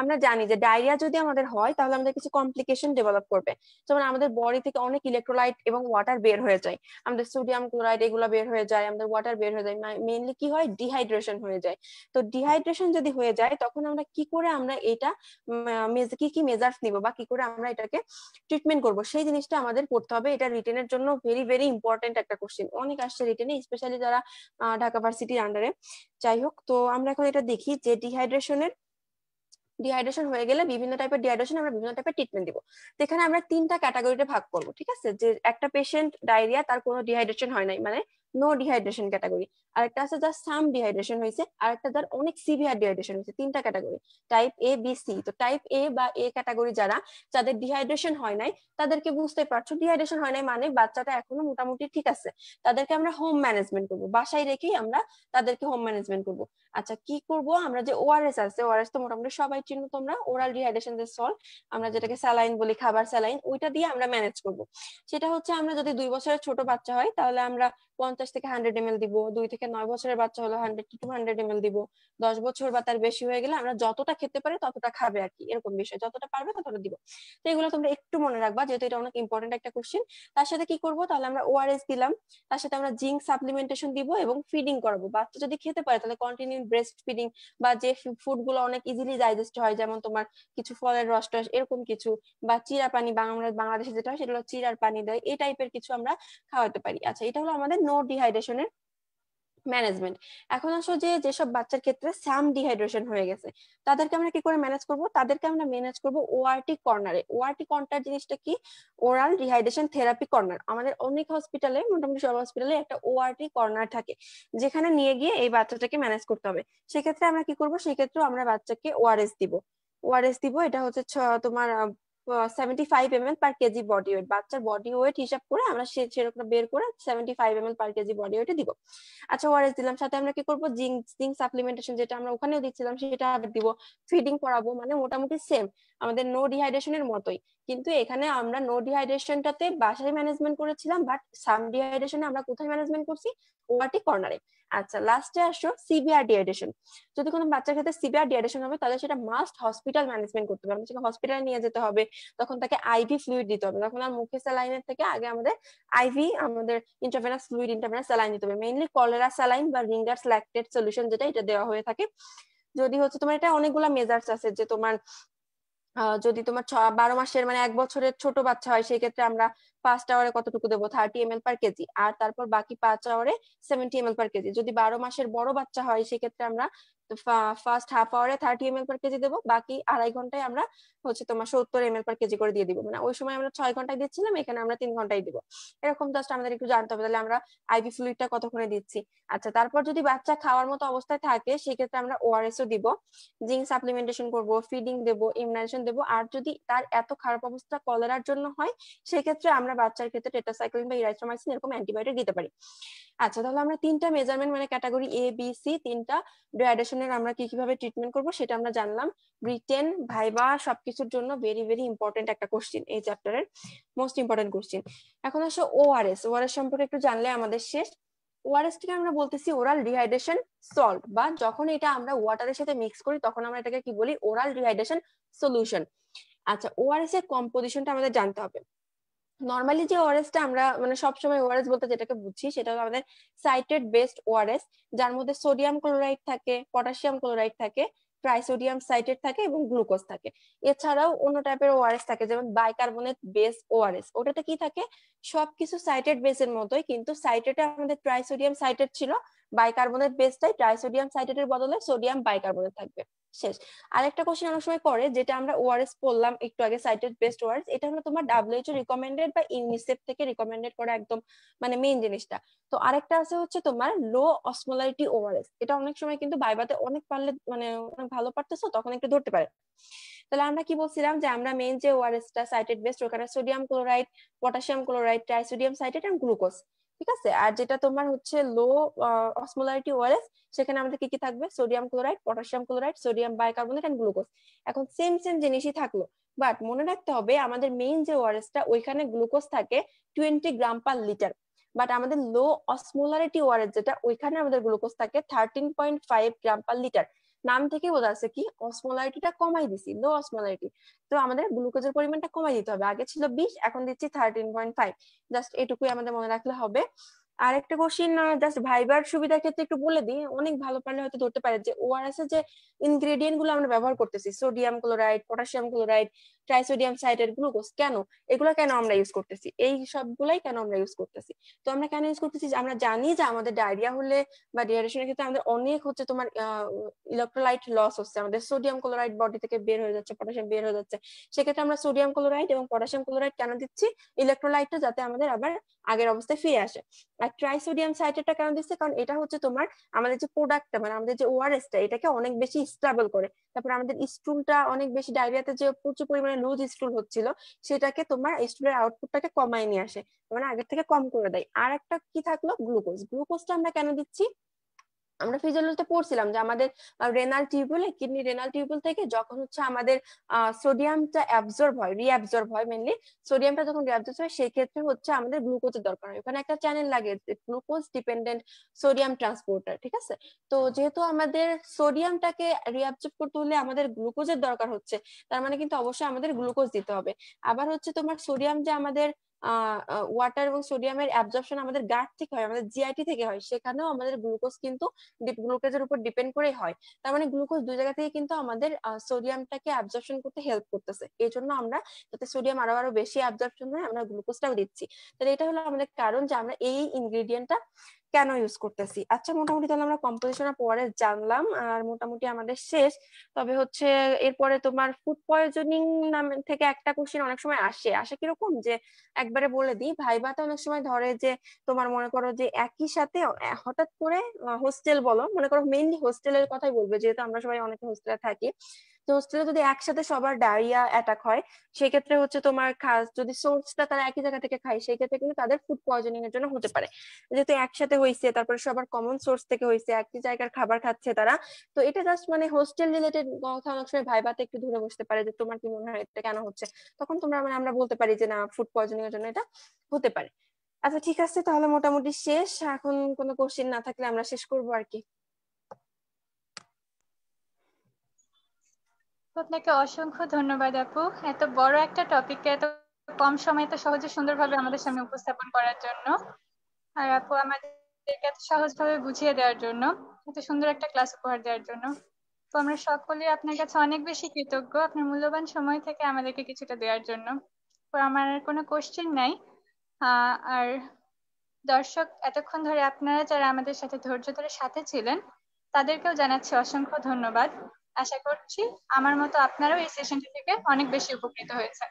আমরা জানি যে ডায়রিয়া যদি আমাদের হয় তাহলে আমাদের কিছু কমপ্লিকেশন ডেভেলপ করবে যেমন আমাদের বডি থেকে অনেক ইলেকট্রোলাইট এবং ওয়াটার বের হয়ে যায় আমাদের সোডিয়াম ক্লোরাইড এগুলো বের হয়ে যায় আমাদের ওয়াটার বের হয়ে যায় মেইনলি কি হয় ডিহাইড্রেশন হয়ে যায় তো ডিহাইড্রেশন যদি হয়ে যায় তখন আমরা কি করে আমরা এটা কি কি মেজার্স নিব বা কি করে আমরা এটাকে ট্রিটমেন্ট করব সেই জিনিসটা আমাদের পড়তে হবে এটা রিটেনের জন্য ভেরি ভেরি ইম্পর্টেন্ট একটা কোশ্চেন অনেক আসছে রিটেনে স্পেশালি যারা ঢাকা ভার্সিটির আন্ডারে যাই হোক তো আমরা এখন এটা দেখি যে ডিহাইড্রেশনের ডিহাইড্রেশন হয়ে গেলে বিভিন্ন টাইপের ডিহাইড্রেশন আমরা বিভিন্ন টাইপের ট্রিটমেন্ট দিব এখানে আমরা তিনটা ক্যাটাগরিতে ভাগ করব ঠিক আছে যে একটা পেশেন্ট ডায়রিয়া তার কোনো ডিহাইড্রেশন হয় নাই মানে নো ডিহাইড্রেশন ক্যাটাগরি আর একটা আছে যার সাম ডিহাইড্রেশন হয়েছে আর একটা যার অনেক সিভিয়ার ডিহাইড্রেশন হয়েছে তিনটা category type A B C তো টাইপ এ বা এ ক্যাটাগরি যারা যাদের ডিহাইড্রেশন হয় নাই তাদেরকে বুঝতে পারছো ডিহাইড্রেশন হয় নাই মানে বাচ্চাটা এখনো মোটামুটি ঠিক আছে তাদেরকে আমরা হোম ম্যানেজমেন্ট করব বাসায় রেখেই আমরা তাদেরকে হোম ম্যানেজমেন্ট করব আচ্ছা কি করব আমরা যে ওআরএস আছে ওআরএস তো মোটামুটি সবাই চিনো তোমরা ওরাল ডিহাইড্রেশন যে সল্ট আমরা যেটাকে স্যালাইন বলি খাবার স্যালাইন ওইটা দিয়ে আমরা ম্যানেজ করব সেটা হচ্ছে আমরা যদি দুই বছরের ছোট বাচ্চা হয় তাহলে আমরা পঞ্চাশ পঞ্চাশ থেকে হান্ড্রেড এম এল দিব দুই থেকে নয় বছরের বাচ্চা হলো hundred to hundred M L দিব দশ বছর বা তার বেশি হয়ে গেলে আমরা যতটা খেতে পারি ততটা খাবে আর কি এরকম বিষয় যতটা পারবে ততটা দিব তো এগুলো তোমরা একটু মনে রাখবা যেহেতু এটা অনেক ইম্পর্টেন্ট একটা কোশ্চেন তার সাথে কি করব তাহলে আমরা ওআরএস দিলাম তার সাথে আমরা জিঙ্ক সাপ্লিমেন্টেশন দিব এবং ফিডিং করাবো বাচ্চা যদি খেতে পারে তাহলে কন্টিনিউ ব্রেস্ট ফিডিং বা যে ফুড গুলো অনেক ইজিলি ডাইজেস্ট হয় যেমন তোমার কিছু ফলের রস টস এরকম কিছু বা চিরা পানি বাংলাদেশে যেটা হয় সেটা চিরার পানি দেয় এই টাইপের কিছু আমরা খাওয়াতে পারি আচ্ছা এটা হলো আমাদের নোট ডিহাইড্রেশনের ম্যানেজমেন্ট এখন আসো যে যেসব বাচ্চার ক্ষেত্রে স্যাম ডিহাইড্রেশন হয়ে গেছে তাদেরকে আমরা কি করে ম্যানেজ করব তাদেরকে আমরা ম্যানেজ করব ওআরটি কর্নারে ওআরটি কর্নার জিনিসটা কি ওরাল ডিহাইড্রেশন থেরাপি কর্নার আমাদের অনেক হসপিটালে মোটামুটি সব হসপিটালে একটা ওআরটি কর্নার থাকে যেখানে নিয়ে গিয়ে এই বাচ্চাটাকে ম্যানেজ করতে হবে সেক্ষেত্রে আমরা কি করব সেক্ষেত্রে আমরা বাচ্চাকে ওআরএস দিব ওআরএস দিব এটা হচ্ছে তোমার seventy five M L per KG body weight বাচ্চার বডি ওয়েট হিসাব করে আমরা সে সেরকম বের করে seventy five M L per KG body ওয়েটে দিব আচ্ছা ওয়ারেস দিলাম সাথে আমরা কি করবো জিঙ্ক জিঙ্ক সাপ্লিমেন্টেশন যেটা আমরা ওখানেও দিচ্ছিলাম সেটা আবার দিব ফিডিং করাবো মানে মোটামুটি সেম আমাদের নো ডিহাইড্রেশনের মতোই কিন্তু এখানে আমরা নো ডিহাইড্রেশনটাতে বাসায় ম্যানেজমেন্ট করেছিলাম বাট সাম ডিহাইড্রেশনে আমরা কোথায় ম্যানেজমেন্ট করছি ওয়াটি কর্নারে আচ্ছা লাস্টে আসো সিভিআর ডিহাইড্রেশন যদি কোনো বাচ্চার ক্ষেত্রে সিভিআর ডিহাইড্রেশন হবে তাহলে সেটা মাস্ট হসপিটাল ম্যানেজমেন্ট করতে হবে সেটা হসপিটালে নিয়ে যেতে হবে তখন তাকে আইভি ফ্লুইড দিতে হবে তখন আর মুখে স্যালাইনের থেকে আগে আমাদের আইভি আমাদের ইন্টারভেনাস ফ্লুইড ইন্টারভেনাস স্যালাইন দিতে হবে মেইনলি কলেরা স্যালাইন বা রিঙ্গার ল্যাকটেড সলিউশন যেটা এটা দেওয়া হয়ে থাকে যদি হচ্ছে তোমার এটা অনেকগুলো মেজার্স আছে যে তোমার যদি তোমার বারো মাসের মানে এক বছরের ছোট বাচ্চা হয় সেই ক্ষেত্রে আমরা পাঁচ আওয়ারে কতটুকু দেবো thirty M L per KG আর তারপর বাকি পাঁচ আওয়ারে seventy M L per KG যদি বারো মাসের বড় বাচ্চা হয় সেক্ষেত্রে আমরা ফার্স্ট হাফ আওয়ারে thirty M L per KG দেবো বাকি আড়াই ঘন্টায় আমরা হচ্ছে তোমার সত্তর এম এল পার কেজি করে দিয়ে দিবো মানে ওই সময় আমরা ছয় ঘন্টায় দিচ্ছিলাম এখানে আমরা তিন ঘন্টায় দিব এরকম জাস্ট আমাদের একটু জানতে হবে তাহলে আমরা আইভি ফ্লুইডটা কতক্ষণে দিচ্ছি আচ্ছা তারপর যদি বাচ্চা খাওয়ার মতো অবস্থায় থাকে সেক্ষেত্রে আমরা ওআরএস ও দিব জিঙ্ক সাপ্লিমেন্টেশন করব ফিডিং দেবো ইমিউনাইজেশন দেবো আর যদি তার এত খারাপ অবস্থা কলেরার জন্য হয় সেক্ষেত্রে আমরা বাচ্চার ক্ষেত্রে টেটাসাইক্লিন বা ইরাইথ্রোমাইসিন এরকম অ্যান্টিবায়োটিক দিতে পারি আচ্ছা তাহলে আমরা তিনটা মেজারমেন্ট মানে ক্যাটাগরি এ বি সি তিনটা ডিহাইড্রেশনের আমরা কি কিভাবে ট্রিটমেন্ট করব সেটা আমরা জানলাম ব্রিটেন ভাইবা সবকিছুর জন্য ভেরি ভেরি ইম্পর্টেন্ট একটা কোশ্চেন এই চ্যাপ্টারের মোস্ট ইম্পর্টেন্ট কোশ্চেন এখন আসলে ওআরএস ওআরএস সম্পর্কে একটু জানলে আমাদের শেষ ওআরএস থেকে আমরা বলতেছি ওরাল ডিহাইড্রেশন সল্ট বা যখন এটা আমরা ওয়াটারের সাথে মিক্স করি তখন আমরা এটাকে কি বলি ওরাল ডিহাইড্রেশন সলিউশন আচ্ছা ওআরএস এর কম্পোজিশনটা আমাদের জানতে হবে নর্মালি যে ওআরএসটা আমরা মানে সবসময় ওআরএস বলতে যেটাকে বুঝছি সেটা হলো আমাদের সাইটেড বেসড ওআরএস যার মধ্যে সোডিয়াম ক্লোরাইড থাকে পটাশিয়াম ক্লোরাইড থাকে ট্রাইসোডিয়াম সাইটেড থাকে এবং গ্লুকোজ থাকে এছাড়াও অন্য টাইপের ওআরএস থাকে যেমন বাইকার্বনেট বেস ওআরএস ওটাতে কি থাকে সবকিছু সাইটেড বেসের মতোই কিন্তু সাইটেটে আমাদের ট্রাইসোডিয়াম সাইটেড ছিল বাইকার্বনেট বেসটাই ট্রাইসোডিয়াম এর বদলে সোডিয়াম বাইকার্বনেট থাকবে শেষ আরেকটা কোশ্চেন অনেক সময় করে যেটা আমরা ওআরএস পড়লাম একটু আগে সাইটেড বেস্ট ওয়ার্ডস এটা হলো তোমার ডাব্লিউএইচও রিকমেন্ডেড বা ইউনিসেফ থেকে রিকমেন্ডেড করা একদম মানে মেইন জিনিসটা তো আরেকটা আছে হচ্ছে তোমার লো অসমোলারিটি ওআরএস এটা অনেক সময় কিন্তু বাইবাতে অনেক পারলে মানে অনেক ভালো পারতেছো তখন একটু ধরতে পারে তাহলে আমরা কি বলছিলাম যে আমরা মেইন যে ওআরএসটা সাইটেড বেস্ট ওখানে sodium chloride potassium chloride trisodium citrate and glucose ঠিক আছে আর যেটা তোমার হচ্ছে লো অসমোলারিটি ওআরএস সেখানে আমাদের কি কি থাকবে sodium chloride potassium chloride sodium bicarbonate and glucose এখন সেম সেম জিনিসই থাকলো বাট মনে রাখতে হবে আমাদের মেইন যে ওআরএসটা ওইখানে গ্লুকোজ থাকে twenty gram per litre but আমাদের লো অসমোলারিটি ওয়ারেজ যেটা ওইখানে আমাদের গ্লুকোজ থাকে thirteen point five gram per litre নাম থেকে বোঝা যাচ্ছে কি অসমোলারিটিটা কমাই দিছি লো অসমোলারিটি তো আমাদের গ্লুকোজের পরিমাণটা কমাই দিতে হবে আগে ছিল বিশ এখন দিচ্ছি থার্টিন পয়েন্ট ফাইভ জাস্ট এটুকুই আমাদের মনে রাখলে হবে আর একটা কোশ্চিন জাস্ট ভাইবার সুবিধার ক্ষেত্রে একটু বলে দিই অনেক ভালো পারলে হয়তো ধরতে পারে যে ওআরএস এর যে ইনগ্রেডিয়েন্ট গুলো আমরা ব্যবহার করতেছি sodium chloride potassium chloride trisodium সাইটের গ্লুকোজ কেন এগুলো কেন আমরা ইউজ করতেছি এই সবগুলাই কেন আমরা ইউজ করতেছি তো আমরা কেন ইউজ করতেছি আমরা জানি যে আমাদের ডায়রিয়া হলে বা ডিহাইড্রেশনের ক্ষেত্রে আমাদের অনেক হচ্ছে তোমার ইলেকট্রোলাইট লস হচ্ছে আমাদের সোডিয়াম ক্লোরাইড বডি থেকে বের হয়ে যাচ্ছে পটাশিয়াম বের হয়ে যাচ্ছে সেক্ষেত্রে আমরা সোডিয়াম ক্লোরাইড এবং পটাশিয়াম ক্লোরাইড কেন দিচ্ছি ইলেকট্রোলাইটটা যাতে আমাদের আবার আগের অবস্থায় ফিরে আসে আর ট্রাইসোডিয়াম সাইটেটা কেন দিচ্ছে কারণ এটা হচ্ছে তোমার আমাদের যে প্রোডাক্টটা মানে আমাদের যে ওআরএসটা এটাকে অনেক বেশি স্ট্রাবল করে তারপর আমাদের স্টুলটা অনেক বেশি ডায়রিয়াতে যে প্রচুর পরিমাণে লুজ স্টুল হচ্ছিল সেটাকে তোমার স্টুলের আউটপুটটাকে কমায় নিয়ে আসে মানে আগের থেকে কম করে দেয় আর একটা কি থাকলো গ্লুকোজ গ্লুকোজটা আমরা কেন দিচ্ছি আমরা ফিজিওলজিতে পড়ছিলাম যে আমাদের renal tubule kidney renal tubule থেকে যখন হচ্ছে আমাদের সোডিয়ামটা অ্যাবজর্ব হয় রিঅ্যাবজর্ব হয় মেনলি সোডিয়ামটা যখন রিঅ্যাবজর্ব হয় সেই ক্ষেত্রে হচ্ছে আমাদের গ্লুকোজের দরকার হয় ওখানে একটা চ্যানেল লাগে গ্লুকোজ ডিপেন্ডেন্ট সোডিয়াম ট্রান্সপোর্টার ঠিক আছে তো যেহেতু আমাদের সোডিয়ামটাকে রিঅ্যাবজর্ব করতে হলে আমাদের গ্লুকোজের দরকার হচ্ছে তার মানে কিন্তু অবশ্যই আমাদের গ্লুকোজ দিতে হবে আবার হচ্ছে তোমার সোডিয়াম যে আমাদের ওয়াটার এবং সোডিয়ামের অ্যাবজর্পশন আমাদের গার্ড থেকে হয় আমাদের জিআইটি থেকে হয় সেখানেও আমাদের গ্লুকোজ কিন্তু গ্লুকোজের উপর ডিপেন্ড করে হয় তার মানে গ্লুকোজ দুই জায়গা থেকে কিন্তু আমাদের সোডিয়ামটাকে অ্যাবজর্পশন করতে হেল্প করতেছে এই জন্য আমরা যাতে সোডিয়াম আরো আরো বেশি অ্যাবজর্পশন হয় আমরা গ্লুকোজটাও দিচ্ছি তাহলে এটা হলো আমাদের কারণ যে আমরা এই ইনগ্রেডিয়েন্টটা কেন ইউজ করতেছি আচ্ছা মোটামুটি তাহলে আমরা কম্পোজিশন অফ ওয়ারের জানলাম আর মোটামুটি আমাদের শেষ তবে হচ্ছে এরপরে তোমার ফুড পয়জনিং নাম থেকে একটা কোশ্চেন অনেক সময় আসে আসে কিরকম যে একবারে বলে দিই বাতে অনেক সময় ধরে যে তোমার মনে করো যে একই সাথে হঠাৎ করে হোস্টেল বলো মনে করো মেইনলি হোস্টেলের কথাই বলবে যেহেতু আমরা সবাই অনেকে হোস্টেলে থাকি তো হোস্টেলে যদি একসাথে সবার ডায়রিয়া অ্যাটাক হয় সেক্ষেত্রে হচ্ছে তোমার খাস যদি সোর্সটা তারা একই জায়গা থেকে খায় সেক্ষেত্রে কিন্তু তাদের ফুড পয়জনিং এর জন্য হতে পারে যেহেতু একসাথে হয়েছে তারপরে সবার কমন সোর্স থেকে হয়েছে একই জায়গার খাবার খাচ্ছে তারা তো এটা জাস্ট মানে হোস্টেল রিলেটেড কথা অনেক সময় ভাইবাতে একটু ধরে বসতে পারে যে তোমার কি মনে হয় এটা কেন হচ্ছে তখন তোমরা মানে আমরা বলতে পারি যে না ফুড পয়জনিং এর জন্য এটা হতে পারে আচ্ছা ঠিক আছে তাহলে মোটামুটি শেষ এখন কোনো কোশ্চেন না থাকলে আমরা শেষ করবো আর কি আপনাকে অসংখ্য ধন্যবাদ আপু এত বড় একটা টপিক এত কম সময়ে তো সহজে সুন্দরভাবে আমাদের সামনে উপস্থাপন করার জন্য আর আপু আমাদেরকে এত সহজভাবে বুঝিয়ে দেওয়ার জন্য এত সুন্দর একটা ক্লাস উপহার দেওয়ার জন্য তো আমরা সকলে আপনার কাছে অনেক বেশি কৃতজ্ঞ আপনার মূল্যবান সময় থেকে আমাদেরকে কিছুটা দেওয়ার জন্য তো আমার আর কোনো কোশ্চেন নাই আর দর্শক এতক্ষণ ধরে আপনারা যারা আমাদের সাথে ধৈর্য ধরে সাথে ছিলেন তাদেরকেও জানাচ্ছি অসংখ্য ধন্যবাদ আশা করছি আমার মতো আপনারাও এই সেশনটি থেকে অনেক বেশি উপকৃত হয়েছেন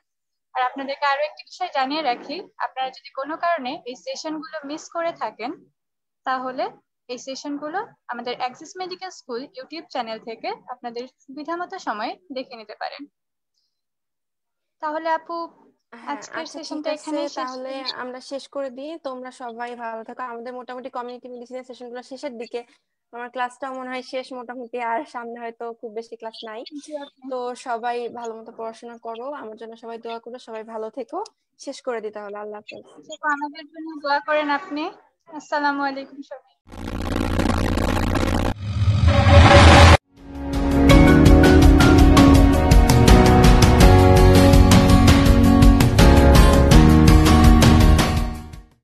আর আপনাদেরকে আরো একটি বিষয় জানিয়ে রাখি আপনারা যদি কোনো কারণে এই সেশনগুলো মিস করে থাকেন তাহলে এই সেশনগুলো আমাদের Axis medical school YouTube channel থেকে আপনাদের সুবিধা মতো সময় দেখে নিতে পারেন তাহলে আপু হ্যাঁ, আজকের সেশনটা আচ্ছা, এখানে তাহলে আমরা শেষ করে দিই তোমরা সবাই ভালো থাকো আমাদের মোটামুটি কমিউনিটি মেডিসিনের সেশনগুলো শেষের দিকে আমার ক্লাসটা মনে হয় শেষ মোটামুটি আর সামনে হয়তো খুব বেশি ক্লাস নাই তো সবাই ভালো মতো পড়াশোনা করো আমার জন্য সবাই দোয়া করো সবাই ভালো থেকো শেষ করে দিতে হলে আল্লাহ হাফেজ আমাদের জন্য দোয়া করেন আপনি আসসালামু আলাইকুম সবাই